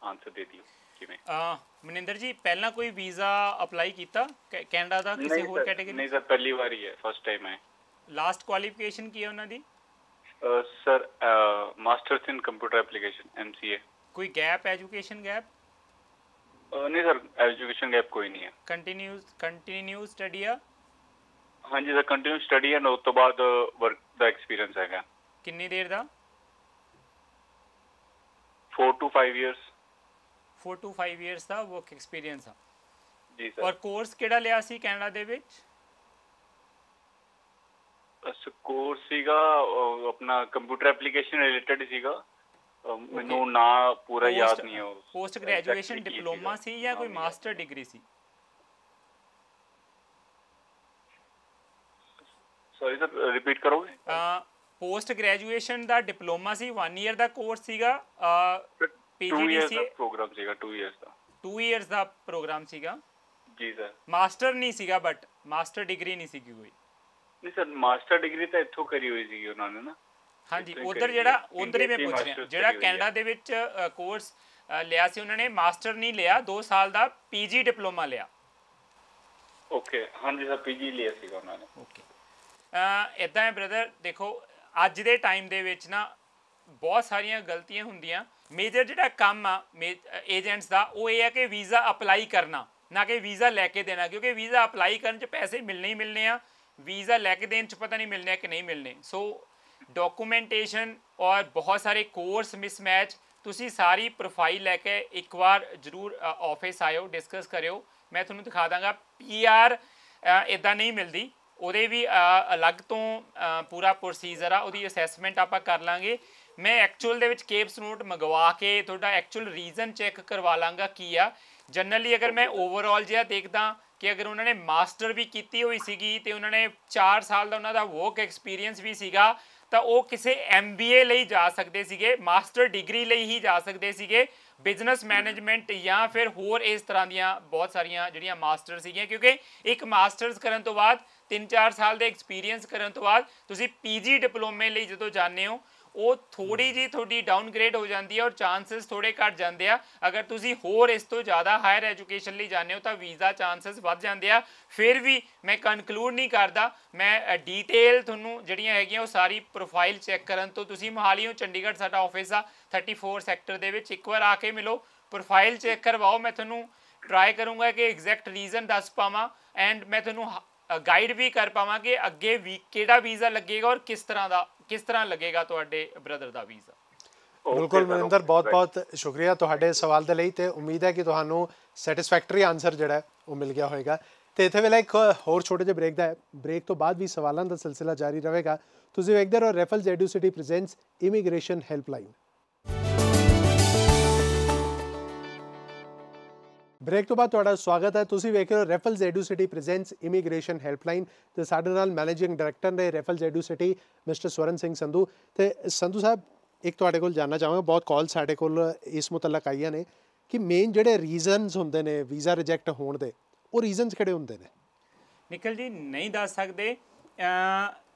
ਆਨਸਰ ਦੇ ਦਈਏ ਕਿਵੇਂ ਆ ਮਨਿੰਦਰ ਜੀ ਪਹਿਲਾਂ ਕੋਈ ਵੀਜ਼ਾ ਅਪਲਾਈ ਕੀਤਾ ਕੈਨੇਡਾ ਦਾ ਕਿਸੇ ਹੋਰ ਕੈਟਾਗਰੀ ਨਹੀਂ ਸਰ ਪਹਿਲੀ ਵਾਰ ਹੀ ਹੈ ਫਸਟ ਟਾਈਮ ਹੈ ਲਾਸਟ ਕੁਆਲੀਫਿਕੇਸ਼ਨ ਕੀ ਹੈ ਉਹਨਾਂ ਦੀ sir masters in computer application MCA ਕੋਈ ਗੈਪ ਐਜੂਕੇਸ਼ਨ ਗੈਪ ਨਹੀਂ ਸਰ ਐਜੂਕੇਸ਼ਨ ਗੈਪ ਕੋਈ ਨਹੀਂ ਹੈ ਕੰਟੀਨਿਊਸ ਕੰਟੀਨਿਊ ਸਟੱਡੀ ਆ ਹਾਂਜੀ ਸਰ ਕੰਟੀਨਿਊ ਸਟੱਡੀ ਐਂਡ ਉਸ ਤੋਂ ਬਾਅਦ ਵਰਕ ਦਾ ਐਕਸਪੀਰੀਅੰਸ ਹੈਗਾ ਕਿੰਨੀ ਦੇਰ ਦਾ 4 ਟੂ 5 ਇਅਰਸ 4 ਟੂ 5 ਇਅਰਸ ਦਾ ਵਰਕ ਐਕਸਪੀਰੀਅੰਸ ਆ ਜੀ ਸਰ ਔਰ ਕੋਰਸ ਕਿਹੜਾ ਲਿਆ ਸੀ ਕੈਨੇਡਾ ਦੇ ਵਿੱਚ ਸਕੋਰ ਸੀਗਾ ਆਪਣਾ ਕੰਪਿਊਟਰ ਐਪਲੀਕੇਸ਼ਨ ਰਿਲੇਟਡ ਸੀਗਾ ਮੈਨੂੰ ਨਾ ਪੂਰਾ ਯਾਦ ਨਹੀਂ ਹੋ ਪੋਸਟ ਗ੍ਰੈਜੂਏਸ਼ਨ ਡਿਪਲੋਮਾ ਸੀ ਜਾਂ ਕੋਈ ਮਾਸਟਰ ਡਿਗਰੀ ਸੀ ਸੋਰੀ ਸਰ ਰਿਪੀਟ ਕਰੋਗੇ ਪੋਸਟ ਗ੍ਰੈਜੂਏਸ਼ਨ ਦਾ ਡਿਪਲੋਮਾ ਸੀ 1 ਇਅਰ ਦਾ ਕੋਰਸ ਸੀਗਾ ਪੀਜੀਡੀਸੀ ਪ੍ਰੋਗਰਾਮ ਸੀਗਾ 2 ਇਅਰਸ ਦਾ 2 ਇਅਰਸ ਦਾ ਪ੍ਰੋਗਰਾਮ ਸੀਗਾ ਜੀ ਸਰ ਮਾਸਟਰ ਨਹੀਂ ਸੀਗਾ ਬਟ ਮਾਸਟਰ ਡਿਗਰੀ ਨਹੀਂ ਸੀਗੀ ਕੋਈ ਨਹੀਂ ਸਰ ਮਾਸਟਰ ਡਿਗਰੀ ਤਾਂ ਇੱਥੋਂ ਕਰੀ ਹੋਈ ਸੀ ਉਹਨਾਂ ਨੇ ਨਾ ਹਾਂਜੀ ਉਧਰ ਜਿਹੜਾ ਉਧਰ ਹੀ ਮੈਂ ਪੁੱਛ ਰਿਹਾ ਜਿਹੜਾ ਕੈਨੇਡਾ ਦੇ ਵਿੱਚ ਕੋਰਸ ਲਿਆ ਸੀ ਉਹਨਾਂ ਨੇ ਮਾਸਟਰ ਨਹੀਂ ਲਿਆ 2 ਸਾਲ ਦਾ ਪੀਜੀ ਡਿਪਲੋਮਾ ਲਿਆ ਓਕੇ ਹਾਂਜੀ ਸਰ ਪੀਜੀ ਲਿਆ ਸੀ ਉਹਨਾਂ ਨੇ ਓਕੇ ਇਦਾਂ ਹੈ ਬ੍ਰਦਰ ਦੇਖੋ ਅੱਜ ਦੇ ਟਾਈਮ ਦੇ ਵਿੱਚ ਨਾ ਬਹੁਤ ਸਾਰੀਆਂ ਗਲਤੀਆਂ ਹੁੰਦੀਆਂ ਮੇਜਰ ਜਿਹੜਾ ਕੰਮ ਆ ਏਜੰਟਸ ਦਾ ਉਹ ਇਹ ਹੈ ਕਿ ਵੀਜ਼ਾ ਅਪਲਾਈ ਕਰਨਾ ਨਾ ਕਿ ਵੀਜ਼ਾ ਲੈ ਕੇ ਦੇਣਾ ਕਿਉਂਕਿ ਵੀਜ਼ਾ ਅਪਲਾਈ ਕਰਨ 'ਚ ਪੈਸੇ ਮਿਲਣੇ ਹੀ ਮਿਲਣੇ ਆ ਵੀਜ਼ਾ ਲੈ ਕੇ ਦੇਣ ਚ ਪਤਾ ਨਹੀਂ ਮਿਲਨੇ ਕਿ ਨਹੀਂ ਮਿਲਨੇ ਸੋ ਡਾਕੂਮੈਂਟੇਸ਼ਨ ਔਰ ਬਹੁਤ ਸਾਰੇ ਕੋਰਸ ਮਿਸਮੈਚ ਤੁਸੀਂ ਸਾਰੀ ਪ੍ਰੋਫਾਈਲ ਲੈ ਕੇ ਇੱਕ ਵਾਰ ਜਰੂਰ ਆਫਿਸ ਆਇਓ ਡਿਸਕਸ ਕਰਿਓ ਮੈਂ ਤੁਹਾਨੂੰ ਦਿਖਾ ਦਾਂਗਾ ਪੀਆਰ ਇਦਾਂ ਨਹੀਂ ਮਿਲਦੀ ਉਹਦੇ ਵੀ ਅਲੱਗ ਤੋਂ ਪੂਰਾ ਪ੍ਰੋਸੀਜਰ ਆ ਉਹਦੀ ਅਸੈਸਮੈਂਟ ਆਪਾਂ ਕਰ ਲਾਂਗੇ ਮੈਂ ਐਕਚੁਅਲ ਦੇ ਵਿੱਚ ਕੇਪਸ ਨੋਟ ਮੰਗਵਾ ਕੇ ਤੁਹਾਡਾ ਐਕਚੁਅਲ ਰੀਜ਼ਨ ਚੈੱਕ ਕਰਵਾ ਲਾਂਗਾ ਕੀ ਆ ਜਨਰਲੀ ਅਗਰ ਮੈਂ ਓਵਰਆਲ ਜਿਹਾ ਦੇਖਦਾ ਕਿ ਅਗਰ ਉਹਨਾਂ ਨੇ ਮਾਸਟਰ ਵੀ ਕੀਤੀ ਹੋਈ ਸੀਗੀ ਤੇ ਉਹਨਾਂ ਨੇ 4 ਸਾਲ ਦਾ ਉਹਨਾਂ ਦਾ ਵਰਕ ਐਕਸਪੀਰੀਅੰਸ ਵੀ ਸੀਗਾ ਤਾਂ ਉਹ ਕਿਸੇ ਐਮਬੀਏ ਲਈ ਜਾ ਸਕਦੇ ਸੀਗੇ ਮਾਸਟਰ ਡਿਗਰੀ ਲਈ ਹੀ ਜਾ ਸਕਦੇ ਸੀਗੇ ਬਿਜ਼ਨਸ ਮੈਨੇਜਮੈਂਟ ਜਾਂ ਫਿਰ ਹੋਰ ਇਸ ਤਰ੍ਹਾਂ ਦੀਆਂ ਬਹੁਤ ਸਾਰੀਆਂ ਜਿਹੜੀਆਂ ਮਾਸਟਰ ਸੀਗੀਆਂ ਕਿਉਂਕਿ ਇੱਕ ਮਾਸਟਰਸ ਕਰਨ ਤੋਂ ਬਾਅਦ 3-4 ਸਾਲ ਦੇ ਐਕਸਪੀਰੀਅੰਸ ਕਰਨ ਤੋਂ ਬਾਅਦ ਤੁਸੀਂ ਪੀਜੀ ਡਿਪਲੋਮੇ ਲਈ ਜਦੋਂ ਜਾਂਦੇ ਹੋ ਉਹ ਥੋੜੀ ਜੀ ਤੁਹਾਡੀ ਡਾਊਨਗ੍ਰੇਡ ਹੋ ਜਾਂਦੀ ਹੈ ਔਰ ਚਾਂਸਸ ਥੋੜੇ ਘਟ ਜਾਂਦੇ ਆ ਅਗਰ ਤੁਸੀਂ ਹੋਰ ਇਸ ਤੋਂ ਜ਼ਿਆਦਾ ਹਾਇਰ ਐਜੂਕੇਸ਼ਨ ਲਈ ਜਾਂਦੇ ਹੋ ਤਾਂ ਵੀਜ਼ਾ ਚਾਂਸਸ ਵੱਧ ਜਾਂਦੇ ਆ ਫਿਰ ਵੀ ਮੈਂ ਕਨਕਲੂਡ ਨਹੀਂ ਕਰਦਾ ਮੈਂ ਡੀਟੇਲ ਤੁਹਾਨੂੰ ਜਿਹੜੀਆਂ ਹੈਗੀਆਂ ਉਹ ਸਾਰੀ ਪ੍ਰੋਫਾਈਲ ਚੈੱਕ ਕਰਨ ਤੋਂ ਤੁਸੀਂ ਹੋ ਚੰਡੀਗੜ੍ਹ ਸਾਡਾ ਆਫਿਸ ਆ 34 ਸੈਕਟਰ ਦੇ ਵਿੱਚ ਇੱਕ ਵਾਰ ਆ ਕੇ ਮਿਲੋ ਪ੍ਰੋਫਾਈਲ ਚੈੱਕ ਕਰਵਾਓ ਮੈਂ ਤੁਹਾਨੂੰ ਟਰਾਈ ਕਰੂੰਗਾ ਕਿ ਐਗਜ਼ੈਕਟ ਰੀਜ਼ਨ ਦੱਸ ਪਾਵਾਂ ਐਂਡ ਮੈਂ ਤੁਹਾਨੂੰ ਗਾਈਡ ਵੀ ਕਰ ਪਾਵਾਂ ਕਿ ਅੱਗੇ ਵੀ ਕਿਹੜਾ ਵੀਜ਼ਾ ਲੱਗੇਗਾ ਔਰ ਕਿਸ ਤਰ੍ਹਾਂ ਦਾ ਕਿਸ ਤਰ੍ਹਾਂ ਲੱਗੇਗਾ ਤੁਹਾਡੇ ਬ੍ਰਦਰ ਦਾ ਵੀਜ਼ਾ ਬਿਲਕੁਲ ਮਨਿੰਦਰ ਬਹੁਤ ਬਹੁਤ ਸ਼ੁਕਰੀਆ ਤੁਹਾਡੇ ਸਵਾਲ ਦੇ ਲਈ ਤੇ ਉਮੀਦ ਹੈ ਕਿ ਤੁਹਾਨੂੰ ਸੈਟੀਸਫੈਕਟਰੀ ਆਨਸਰ ਜਿਹੜਾ ਉਹ ਮਿਲ ਗਿਆ ਹੋਵੇਗਾ ਤੇ ਇਥੇ ਵੇਲੇ ਇੱਕ ਹੋਰ ਛੋਟੇ ਜਿਹੇ ਬ੍ਰੇਕ ਦਾ ਹੈ ਬ੍ਰੇਕ ਤੋਂ ਬਾਅਦ ਵੀ ਸਵਾਲਾਂ ਦਾ ਸਿਲਸਿਲਾ ਜਾਰੀ ਰਹੇਗਾ ਤੁਸੀਂ ਵੇਖਦੇ ਰਹੋ Raffles Educity presents immigration helpline break ਤੋਂ ਬਾਅਦ ਤੁਹਾਡਾ ਸਵਾਗਤ ਹੈ ਤੁਸੀਂ ਵੇਖ ਰਹੇ ਹੋ Raffles Educity presents immigration helpline ਤੇ ਸਾਡੇ ਨਾਲ ਮੈਨੇਜਿੰਗ ਡਾਇਰੈਕਟਰ ਨੇ Raffles Educity mister Swaran Singh Sandhu ਤੇ ਸੰਧੂ ਸਾਹਿਬ ਇੱਕ ਤੁਹਾਡੇ ਕੋਲ ਜਾਨਣਾ ਚਾਹਾਂਗਾ ਬਹੁਤ ਕਾਲ ਸਾਡੇ ਕੋਲ ਇਸ ਮੁਤਲਕ ਆਈਆਂ ਨੇ ਕਿ ਮੇਨ ਜਿਹੜੇ ਰੀਜ਼ਨਸ ਹੁੰਦੇ ਨੇ ਵੀਜ਼ਾ ਰਿਜੈਕਟ ਹੋਣ ਦੇ ਉਹ ਰੀਜ਼ਨਸ ਕਿਹੜੇ ਹੁੰਦੇ ਨੇ ਨਿਕਲ ਜੀ ਨਹੀਂ ਦੱਸ ਸਕਦੇ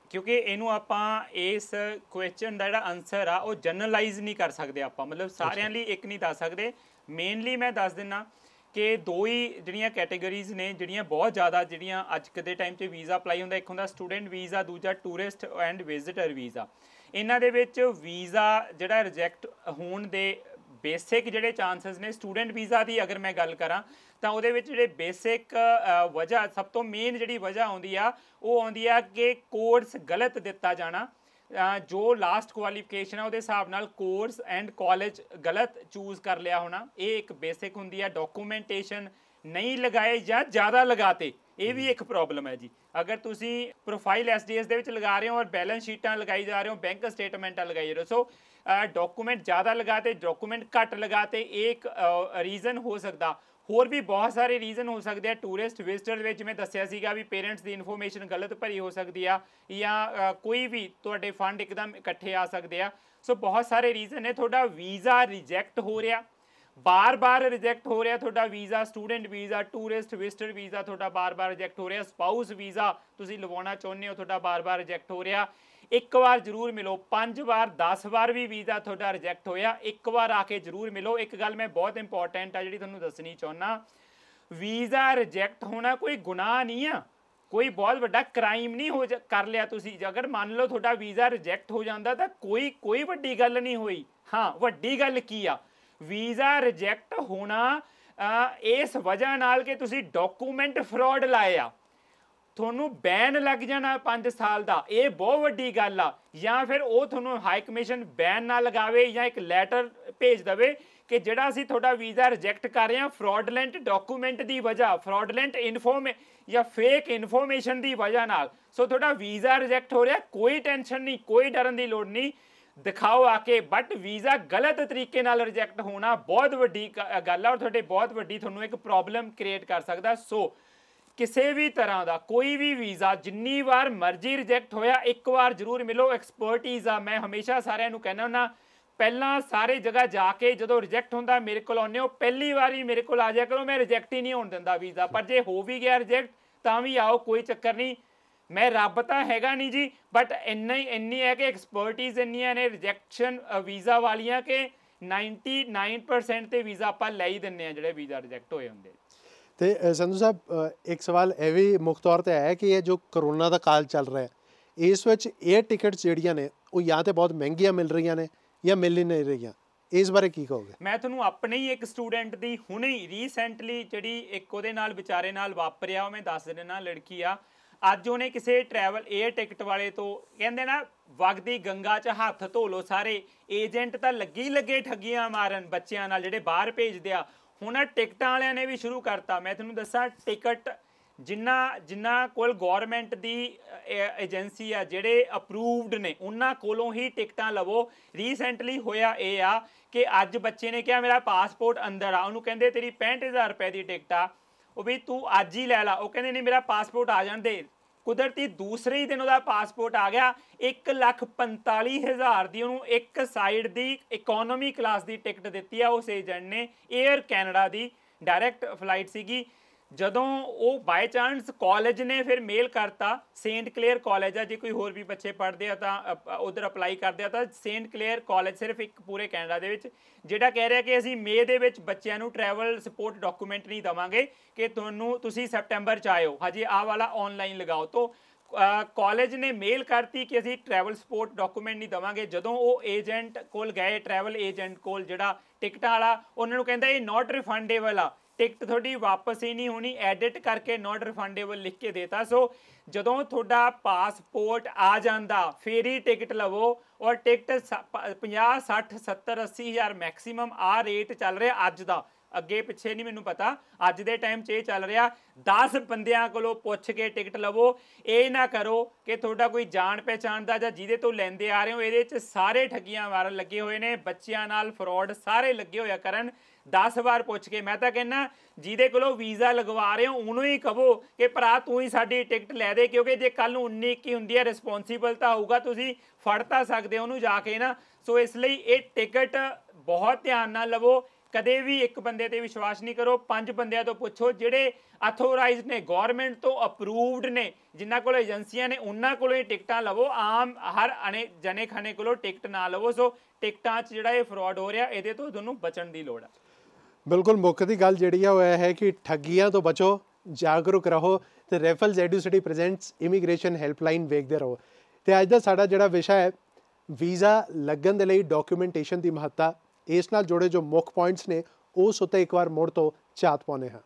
ਕਿਉਂਕਿ ਇਹਨੂੰ ਆਪਾਂ ਇਸ ਕੁਐਸਚਨ ਦਾ ਜਿਹੜਾ ਆਨਸਰ ਆ ਉਹ ਜਨਰਲਾਈਜ਼ ਨਹੀਂ ਕਰ ਸਕਦੇ ਆਪਾਂ ਮਤਲਬ ਸਾਰਿਆਂ ਲਈ ਇੱਕ ਨਹੀਂ ਦੱਸ ਸਕਦੇ ਮੇਨਲੀ ਮੈਂ ਦੱਸ ਦਿੰਨਾ ਕਿ ਦੋ ਹੀ ਜਿਹੜੀਆਂ ਕੈਟਾਗਰੀਜ਼ ਨੇ ਜਿਹੜੀਆਂ ਬਹੁਤ ਜ਼ਿਆਦਾ ਜਿਹੜੀਆਂ ਅੱਜ ਦੇ ਟਾਈਮ 'ਚ ਵੀਜ਼ਾ ਅਪਲਾਈ ਹੁੰਦਾ ਇੱਕ ਹੁੰਦਾ ਸਟੂਡੈਂਟ ਵੀਜ਼ਾ ਦੂਜਾ ਟੂਰਿਸਟ ਐਂਡ ਵਿਜ਼ਿਟਰ ਵੀਜ਼ਾ ਇਹਨਾਂ ਦੇ ਵਿੱਚ ਵੀਜ਼ਾ ਜਿਹੜਾ ਰਿਜੈਕਟ ਹੋਣ ਦੇ ਬੇਸਿਕ ਜਿਹੜੇ ਚਾਂਸਸ ਨੇ ਸਟੂਡੈਂਟ ਵੀਜ਼ਾ ਦੀ ਅਗਰ ਮੈਂ ਗੱਲ ਕਰਾਂ ਤਾਂ ਉਹਦੇ ਵਿੱਚ ਜਿਹੜੇ ਬੇਸਿਕ ਵਜ੍ਹਾ ਸਭ ਤੋਂ ਮੇਨ ਜਿਹੜੀ ਵਜ੍ਹਾ ਆਉਂਦੀ ਆ ਉਹ ਆਉਂਦੀ ਆ ਕਿ ਕੋਰਸ ਗਲਤ ਦਿੱਤਾ ਜਾਣਾ ਜੋ ਲਾਸਟ ਕੁਆਲੀਫਿਕੇਸ਼ਨ ਹੈ ਉਹਦੇ ਹਿਸਾਬ ਨਾਲ ਕੋਰਸ ਐਂਡ ਕਾਲਜ ਗਲਤ ਚੂਜ਼ ਕਰ ਲਿਆ ਹੋਣਾ ਇਹ ਇੱਕ ਬੇਸਿਕ ਹੁੰਦੀ ਹੈ ਡਾਕੂਮੈਂਟੇਸ਼ਨ ਨਹੀਂ ਲਗਾਏ ਜਾਂ ਜ਼ਿਆਦਾ ਲਗਾਤੇ ਇਹ ਵੀ ਇੱਕ ਪ੍ਰੋਬਲਮ ਹੈ ਜੀ ਅਗਰ ਤੁਸੀਂ ਪ੍ਰੋਫਾਈਲ ਐਸਡੀਐਸ ਦੇ ਵਿੱਚ ਲਗਾ ਰਹੇ ਹੋ ਔਰ ਬੈਲੈਂਸ ਸ਼ੀਟਾਂ ਲਗਾਈ ਜਾ ਰਹੇ ਹੋ ਬੈਂਕ ਸਟੇਟਮੈਂਟਾਂ ਲਗਾਈ ਜਾ ਰਹੇ ਹੋ ਸੋ ਡਾਕੂਮੈਂਟ ਜ਼ਿਆਦਾ ਲਗਾਤੇ ਡਾਕੂਮੈਂਟ ਘੱਟ ਲਗਾਤੇ ਇਹ ਇੱਕ ਰੀਜ਼ਨ ਹੋ ਸਕਦਾ ਹੋਰ ਵੀ ਬਹੁਤ ਸਾਰੇ ਰੀਜ਼ਨ ਹੋ ਸਕਦੇ ਆ ਟੂਰਿਸਟ ਵਿਜ਼ਟਰ ਵਿੱਚ ਮੈਂ ਦੱਸਿਆ ਸੀਗਾ ਵੀ ਪੇਰੈਂਟਸ ਦੀ ਇਨਫੋਰਮੇਸ਼ਨ ਗਲਤ ਭਰੀ ਹੋ ਸਕਦੀ ਆ ਜਾਂ ਕੋਈ ਵੀ ਤੁਹਾਡੇ ਫੰਡ ਇੱਕਦਮ ਇਕੱਠੇ ਆ ਸਕਦੇ ਆ ਸੋ ਬਹੁਤ ਸਾਰੇ ਰੀਜ਼ਨ ਨੇ ਤੁਹਾਡਾ ਵੀਜ਼ਾ ਰਿਜੈਕਟ ਹੋ ਰਿਹਾ ਬਾਰ-ਬਾਰ ਰਿਜੈਕਟ ਹੋ ਰਿਹਾ ਤੁਹਾਡਾ visa student visa tourist visitor visa ਤੁਹਾਡਾ ਬਾਰ-ਬਾਰ ਰਿਜੈਕਟ ਹੋ ਰਿਹਾ ਸਪਾਊਸ ਵੀਜ਼ਾ ਤੁਸੀਂ ਲਵਾਉਣਾ ਚਾਹੁੰਦੇ ਹੋ ਤੁਹਾਡਾ ਬਾਰ-ਬਾਰ ਰਿਜੈਕਟ ਹੋ ਰਿਹਾ ਇੱਕ ਵਾਰ ਜ਼ਰੂਰ ਮਿਲੋ ਪੰਜ ਵਾਰ 10 ਵਾਰ ਵੀ ਵੀਜ਼ਾ ਤੁਹਾਡਾ ਰਿਜੈਕਟ ਹੋਇਆ ਇੱਕ ਵਾਰ ਆ ਕੇ ਜ਼ਰੂਰ ਮਿਲੋ ਇੱਕ ਗੱਲ ਮੈਂ ਬਹੁਤ ਇੰਪੋਰਟੈਂਟ ਆ ਜਿਹੜੀ ਤੁਹਾਨੂੰ ਦੱਸਣੀ ਚਾਹੁੰਨਾ ਵੀਜ਼ਾ ਰਿਜੈਕਟ ਹੋਣਾ ਕੋਈ ਗੁਨਾਹ ਨਹੀਂ ਆ ਕੋਈ ਬਹੁਤ ਵੱਡਾ ਕ੍ਰਾਈਮ ਨਹੀਂ ਹੋ ਕਰ ਲਿਆ ਤੁਸੀਂ ਅਗਰ ਮੰਨ ਲਓ ਤੁਹਾਡਾ ਵੀਜ਼ਾ ਰਿਜੈਕਟ ਹੋ ਜਾਂਦਾ ਤਾਂ ਕੋਈ ਕੋਈ ਵੱਡੀ ਗੱਲ ਨਹੀਂ ਹੋਈ ਹਾਂ ਵੱਡੀ ਗੱਲ ਕੀ ਆ ਵੀਜ਼ਾ ਰਿਜੈਕਟ ਹੋਣਾ ਇਸ ਵਜ੍ਹਾ ਨਾਲ ਕਿ ਤੁਸੀਂ ਡਾਕੂਮੈਂਟ ਫਰਾਡ ਲਾਇਆ ਤੁਹਾਨੂੰ ਬੈਨ ਲੱਗ ਜਾਣਾ 5 ਸਾਲ ਦਾ ਇਹ ਬਹੁਤ ਵੱਡੀ ਗੱਲ ਆ ਜਾਂ ਫਿਰ ਉਹ ਤੁਹਾਨੂੰ ਹਾਈ ਕਮਿਸ਼ਨ ਬੈਨ ਨਾ ਲਗਾਵੇ ਜਾਂ ਇੱਕ ਲੈਟਰ ਭੇਜ ਦਵੇ ਕਿ ਜਿਹੜਾ ਅਸੀਂ ਤੁਹਾਡਾ ਵੀਜ਼ਾ ਰਿਜੈਕਟ ਕਰ ਰਹੇ ਹਾਂ ਫਰਾਡਲੈਂਟ ਡਾਕੂਮੈਂਟ ਦੀ ਵਜ੍ਹਾ ਫਰਾਡਲੈਂਟ ਇਨਫੋਰਮ ਜਾਂ ਫੇਕ ਇਨਫੋਰਮੇਸ਼ਨ ਦੀ ਵਜ੍ਹਾ ਨਾਲ ਸੋ ਤੁਹਾਡਾ ਵੀਜ਼ਾ ਰਿਜੈਕਟ ਹੋ ਰਿਹਾ ਕੋਈ ਟੈਨਸ਼ਨ ਨਹੀਂ ਕੋਈ ਡਰਨ ਦੀ ਲੋੜ ਨਹੀਂ ਦਿਖਾਓ ਆ ਕੇ ਬਟ ਵੀਜ਼ਾ ਗਲਤ ਤਰੀਕੇ ਨਾਲ ਰਿਜੈਕਟ ਹੋਣਾ ਬਹੁਤ ਵੱਡੀ ਗੱਲ ਆ ਔਰ ਤੁਹਾਡੇ ਬਹੁਤ ਵੱਡੀ ਤੁਹਾਨੂੰ ਇੱਕ ਪ੍ਰੋਬਲਮ ਕ੍ਰੀਏਟ ਕਰ ਸਕਦਾ ਸੋ ਕਿਸੇ ਵੀ ਤਰ੍ਹਾਂ ਦਾ ਕੋਈ ਵੀ ਵੀਜ਼ਾ ਜਿੰਨੀ ਵਾਰ ਮਰਜ਼ੀ ਰਿਜੈਕਟ ਹੋਇਆ ਇੱਕ ਵਾਰ ਜ਼ਰੂਰ ਮਿਲੋ ਐਕਸਪਰਟੀਜ਼ ਆ ਮੈਂ ਹਮੇਸ਼ਾ ਸਾਰਿਆਂ ਨੂੰ ਕਹਿੰਦਾ ਹੁੰਦਾ ਪਹਿਲਾਂ ਸਾਰੇ ਜਗ੍ਹਾ ਜਾ ਕੇ ਜਦੋਂ ਰਿਜੈਕਟ ਹੁੰਦਾ ਮੇਰੇ ਕੋਲ ਆਉਂਦੇ ਹੋ ਪਹਿਲੀ ਵਾਰੀ ਮੇਰੇ ਕੋਲ ਆ ਜਾ ਕਰੋ ਮੈਂ ਰਿਜੈਕਟ ਹੀ ਨਹੀਂ ਹੋਣ ਦਿੰਦਾ ਵੀਜ਼ਾ ਪਰ ਜੇ ਹੋ ਵੀ ਗਿਆ ਰਿਜੈਕਟ ਤਾਂ ਵੀ ਆਓ ਕੋਈ ਚੱਕਰ ਨਹੀਂ ਮੈਂ ਰੱਬ ਤਾਂ ਹੈਗਾ ਨਹੀਂ ਜੀ ਬਟ ਇੰਨਾ ਹੀ ਇੰਨੀ ਹੈ ਕਿ ਐਕਸਪਰਟੀਜ਼ ਇੰਨੀਆਂ ਨੇ ਰਿਜੈਕਸ਼ਨ ਵੀਜ਼ਾ ਵਾਲੀਆਂ ਕਿ 99% ਤੇ ਵੀਜ਼ਾ ਆਪਾਂ ਲੈ ਹੀ ਦਿੰਨੇ ਆ ਜਿਹੜੇ ਵੀਜ਼ਾ ਰਿਜੈਕਟ ਹੋਏ ਹੁੰਦੇ ਤੇ ਸੰਧੂ ਸਾਹਿਬ ਇੱਕ ਸਵਾਲ ਇਹ ਵੀ ਮੁੱਖ ਤੌਰ ਤੇ ਆਇਆ ਕਿ ਇਹ ਜੋ ਕਰੋਨਾ ਦਾ ਕਾਲ ਚੱਲ ਰਿਹਾ ਹੈ ਇਸ ਵਿੱਚ 에ਅ ਟਿਕਟਸ ਜਿਹੜੀਆਂ ਨੇ ਉਹ ਜਾਂ ਤੇ ਬਹੁਤ ਮਹਿੰਗੀਆਂ ਮਿਲ ਰਹੀਆਂ ਨੇ ਜਾਂ ਮਿਲ ਨਹੀਂ ਰਹੀਆਂ ਇਸ ਬਾਰੇ ਕੀ ਕਹੋਗੇ ਮੈਂ ਤੁਹਾਨੂੰ ਆਪਣੇ ਹੀ ਇੱਕ ਸਟੂਡੈਂਟ ਦੀ ਹੁਣੇ ਹੀ ਰੀਸੈਂਟਲੀ ਜਿਹੜੀ ਇੱਕ ਉਹਦੇ ਨਾਲ ਵਿਚਾਰੇ ਨਾਲ ਵਾਪਰਿਆ ਉਹ ਮੈਂ ਦੱਸ ਦੇਣਾ ਲੜਕੀ ਆ ਅੱਜ ਉਹਨੇ ਕਿਸੇ ਟਰੈਵਲ 에ਅਰ ਟਿਕਟ ਵਾਲੇ ਤੋਂ ਕਹਿੰਦੇ ਨਾ ਵਗਦੀ ਗੰਗਾ 'ਚ ਹੱਥ ਧੋ ਲੋ ਸਾਰੇ ਏਜੰਟ ਤਾਂ ਲੱਗੀ ਲੱਗੇ ਠੱਗੀਆਂ ਮਾਰਨ ਬੱਚਿਆਂ ਨਾਲ ਜਿਹੜੇ ਬਾਹਰ ਭੇਜਦੇ ਆ ਹੁਣ ਟਿਕਟਾਂ ਵਾਲਿਆਂ ਨੇ ਵੀ ਸ਼ੁਰੂ ਕਰਤਾ ਮੈਂ ਤੁਹਾਨੂੰ ਦੱਸਾਂ ਟਿਕਟ ਜਿੰਨਾ ਜਿੰਨਾ ਕੋਲ ਗਵਰਨਮੈਂਟ ਦੀ ਏਜੰਸੀ ਆ ਜਿਹੜੇ ਅਪਰੂਵਡ ਨੇ ਉਹਨਾਂ ਕੋਲੋਂ ਹੀ ਟਿਕਟਾਂ ਲਵੋ ਰੀਸੈਂਟਲੀ ਹੋਇਆ ਇਹ ਆ ਕਿ ਅੱਜ ਬੱਚੇ ਨੇ ਕਿਹਾ ਮੇਰਾ ਪਾਸਪੋਰਟ ਅੰਦਰ ਆ ਉਹਨੂੰ ਕਹਿੰਦੇ ਤੇਰੀ 65000 ਰੁਪਏ ਦੀ ਟਿਕਟ ਆ ਉਹ ਵੀ ਤੂੰ ਅੱਜ ਹੀ ਲੈ ਲੈ ਉਹ ਕਹਿੰਦੇ ਨਹੀਂ ਮੇਰਾ ਪਾਸਪੋਰਟ ਆ ਜਾਣ ਦੇ ਕੁਦਰਤੀ ਦੂਸਰੇ ਹੀ ਦਿਨ ਉਹਦਾ ਪਾਸਪੋਰਟ ਆ ਗਿਆ 145000 ਦੀ ਉਹਨੂੰ ਇੱਕ ਸਾਈਡ ਦੀ ਇਕਨੋਮੀ ਕਲਾਸ ਦੀ ਟਿਕਟ ਦਿੱਤੀ ਆ ਉਸ ਏਜੰਟ ਨੇ 에ਅਰ ਕੈਨੇਡਾ ਦੀ ਡਾਇਰੈਕਟ ਫਲਾਈਟ ਸੀਗੀ ਜਦੋਂ ਉਹ ਬਾਈ ਚਾਂਸ ਕਾਲਜ ਨੇ ਫਿਰ ਮੇਲ ਕਰਤਾ ਸੇਂਟ ਕਲੇਅਰ ਕਾਲਜ ਆ ਜੇ ਕੋਈ ਹੋਰ ਵੀ ਬੱਚੇ ਪੜ੍ਹਦੇ ਆ ਤਾਂ ਉਧਰ ਅਪਲਾਈ ਕਰਦੇ ਆ ਤਾਂ ਸੇਂਟ ਕਲੇਅਰ ਕਾਲਜ ਸਿਰਫ ਇੱਕ ਪੂਰੇ ਕੈਨੇਡਾ ਦੇ ਵਿੱਚ ਜਿਹੜਾ ਕਹਿ ਰਿਹਾ ਕਿ ਅਸੀਂ ਮੇ ਦੇ ਵਿੱਚ ਬੱਚਿਆਂ ਨੂੰ ਟਰੈਵਲ ਸਪੋਰਟ ਡਾਕੂਮੈਂਟ ਨਹੀਂ ਦਵਾਂਗੇ ਕਿ ਤੁਹਾਨੂੰ ਤੁਸੀਂ ਸੈਪਟੈਂਬਰ ਚ ਆਇਓ ਹਜੇ ਆ ਵਾਲਾ ਆਨਲਾਈਨ ਲਗਾਓ ਤੋਂ ਕਾਲਜ ਨੇ ਮੇਲ ਕਰਤੀ ਕਿ ਅਸੀਂ ਟਰੈਵਲ ਸਪੋਰਟ ਡਾਕੂਮੈਂਟ ਨਹੀਂ ਦਵਾਂਗੇ ਜਦੋਂ ਉਹ ਏਜੰਟ ਕੋਲ ਗਏ ਟਰੈਵਲ ਏਜੰਟ ਕੋਲ ਜਿਹੜਾ ਟਿਕਟਾਂ ਵਾਲਾ ਉਹਨਾਂ ਨੂੰ ਕਹਿੰਦਾ ਇਹ ਨਾਟ ਰਿਫੰਡੇਬਲ ਆ ਟਿਕਟ ਤੁਹਾਡੀ ਵਾਪਸ ਹੀ ਨਹੀਂ ਹੋਣੀ ਐਡਿਟ ਕਰਕੇ ਨਾਟ ਰਿਫੰਡੇਬਲ ਲਿਖ ਕੇ ਦੇਤਾ ਸੋ ਜਦੋਂ ਤੁਹਾਡਾ ਪਾਸਪੋਰਟ ਆ ਜਾਂਦਾ ਫੇਰ ਹੀ ਟਿਕਟ ਲਵੋ ਔਰ ਟਿਕਟ 50 60 70 80000 ਮੈਕਸਿਮਮ ਆ ਰੇਟ ਚੱਲ ਰਿਹਾ ਅੱਜ ਦਾ ਅੱਗੇ ਪਿੱਛੇ ਨਹੀਂ ਮੈਨੂੰ ਪਤਾ ਅੱਜ ਦੇ ਟਾਈਮ 'ਚ ਇਹ ਚੱਲ ਰਿਹਾ 10 ਬੰਦਿਆਂ ਕੋਲੋਂ ਪੁੱਛ ਕੇ ਟਿਕਟ ਲਵੋ ਇਹ ਨਾ ਕਰੋ ਕਿ ਤੁਹਾਡਾ ਕੋਈ ਜਾਣ ਪਹਿਚਾਣ ਦਾ ਜਾਂ ਜਿਹਦੇ ਤੋਂ ਲੈਂਦੇ ਆ ਰਹੇ ਹੋ ਇਹਦੇ 'ਚ ਸਾਰੇ ਠੱਗੀਆਂ ਵਾਰ ਲੱਗੇ ਹੋਏ ਨੇ ਬੱਚਿਆਂ ਨਾਲ ਫਰਾਡ ਸਾਰੇ ਲੱਗੇ ਹੋਇਆ ਕਰਨ 10 ਵਾਰ ਪੁੱਛ ਕੇ ਮੈਂ ਤਾਂ ਕਹਿੰਨਾ ਜਿਹਦੇ ਕੋਲੋਂ ਵੀਜ਼ਾ ਲਗਵਾ ਰਹੇ ਹੋ ਉਹਨੂੰ ਹੀ ਕਹੋ ਕਿ ਭਰਾ ਤੂੰ ਹੀ ਸਾਡੀ ਟਿਕਟ ਲੈ ਦੇ ਕਿਉਂਕਿ ਜੇ ਕੱਲ ਨੂੰ 19 ਕੀ ਹੁੰਦੀ ਹੈ ਰਿਸਪੌਂਸੀਬਲ ਤਾਂ ਹੋਊਗਾ ਤੁਸੀਂ ਫੜ ਤਾਂ ਸਕਦੇ ਉਹਨੂੰ ਜਾ ਕੇ ਨਾ ਸੋ ਇਸ ਲਈ ਇਹ ਟਿਕਟ ਬਹੁਤ ਧਿਆਨ ਨਾਲ ਲਵੋ ਕਦੇ ਵੀ ਇੱਕ ਬੰਦੇ ਤੇ ਵਿਸ਼ਵਾਸ ਨਹੀਂ ਕਰੋ ਪੰਜ ਬੰਦਿਆਂ ਤੋਂ ਪੁੱਛੋ ਜਿਹੜੇ ਅਥੋਰਾਈਜ਼ਡ ਨੇ ਗਵਰਨਮੈਂਟ ਤੋਂ ਅਪਰੂਵਡ ਨੇ ਜਿਨ੍ਹਾਂ ਕੋਲ ਏਜੰਸੀਆਂ ਨੇ ਉਹਨਾਂ ਕੋਲੋਂ ਹੀ ਟਿਕਟਾਂ ਲਵੋ ਆਮ ਹਰ ਅਨੇ ਜਨੇ ਖਾਨੇ ਕੋਲੋਂ ਟਿਕਟ ਨਾ ਲਵੋ ਸੋ ਟਿਕਟਾਂ 'ਚ ਜਿਹੜਾ ਇਹ ਫਰਾਡ ਹੋ ਰਿਹਾ ਇਹਦੇ ਤੋਂ ਤੁਹਾਨੂੰ ਬਚਣ ਦੀ ਲੋੜ ਹੈ ਬਿਲਕੁਲ ਮੁੱਖ ਦੀ ਗੱਲ ਜਿਹੜੀ ਆ ਉਹ ਹੈ ਕਿ ਠੱਗੀਆਂ ਤੋਂ ਬਚੋ ਜਾਗਰੂਕ ਰਹੋ ਤੇ Educity presents immigration helpline ਵੇਖਦੇ ਰਹੋ ਤੇ ਅੱਜ ਦਾ ਸਾਡਾ ਜਿਹੜਾ ਵਿਸ਼ਾ ਹੈ ਵੀਜ਼ਾ ਲੱਗਣ ਦੇ ਲਈ ਡਾਕੂਮੈਂਟੇਸ਼ਨ ਦੀ ਮਹੱਤਤਾ ਇਸ ਨਾਲ ਜੁੜੇ ਜੋ ਮੁੱਖ ਪੁਆਇੰਟਸ ਨੇ ਉਸ ਉੱਤੇ ਇੱਕ ਵਾਰ ਮੋੜ ਤੋਂ ਚਾਤ ਪਾਉਨੇ ਹਾਂ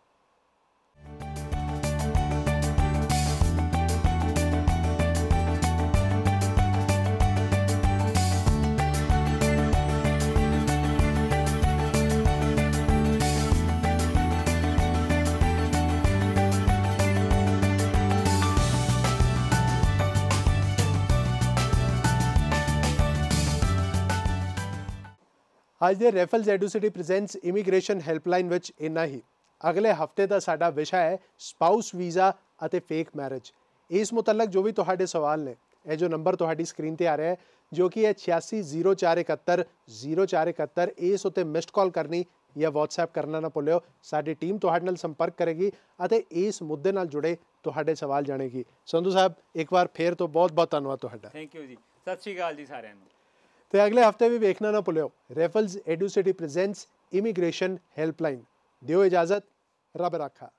ਅੱਜ ਦੇ Raffles Educity presents immigration helpline ਵਿੱਚ ਇੰਨਾ ਹੀ ਅਗਲੇ ਹਫਤੇ ਦਾ ਸਾਡਾ ਵਿਸ਼ਾ ਹੈ ਸਪਾਊਸ ਵੀਜ਼ਾ ਅਤੇ ਫੇਕ ਮੈਰਿਜ ਇਸ ਮੁਤਲਕ ਜੋ ਵੀ ਤੁਹਾਡੇ ਸਵਾਲ ਨੇ ਇਹ ਜੋ ਨੰਬਰ ਤੁਹਾਡੀ ਸਕਰੀਨ ਤੇ ਆ ਰਿਹਾ ਹੈ ਜੋ ਕਿ ਹੈ 8604710471 ਇਸ ਉਤੇ ਮਿਸਡ ਕਾਲ ਕਰਨੀ ਜਾਂ WhatsApp ਕਰਨਾ ਨਾ ਭੁੱਲਿਓ ਸਾਡੀ ਟੀਮ ਤੁਹਾਡੇ ਨਾਲ ਸੰਪਰਕ ਕਰੇਗੀ ਅਤੇ ਇਸ ਮੁੱਦੇ ਨਾਲ ਜੁੜੇ ਤੁਹਾਡੇ ਸਵਾਲ ਜਾਣੇਗੀ ਸੰਧੂ ਸਾਹਿਬ ਇੱਕ ਵਾਰ ਫੇਰ ਤੋਂ ਬਹੁਤ ਬਹੁਤ ਧੰਨਵਾਦ ਤੁਹਾਡਾ ਥੈਂਕ ਯੂ ਜੀ ਸਤਿ ਸ਼੍ਰੀ ਅਕਾਲ ਜੀ ਸਾਰਿਆਂ ਨੂੰ ਤੇ ਅਗਲੇ ਹਫਤੇ ਵੀ ਵੇਖਣਾ ਨਾ ਭੁੱਲਿਓ Raffles Educity presents immigration helpline ਦਿਓ ਇਜਾਜ਼ਤ ਰੱਬ ਰੱਖਾ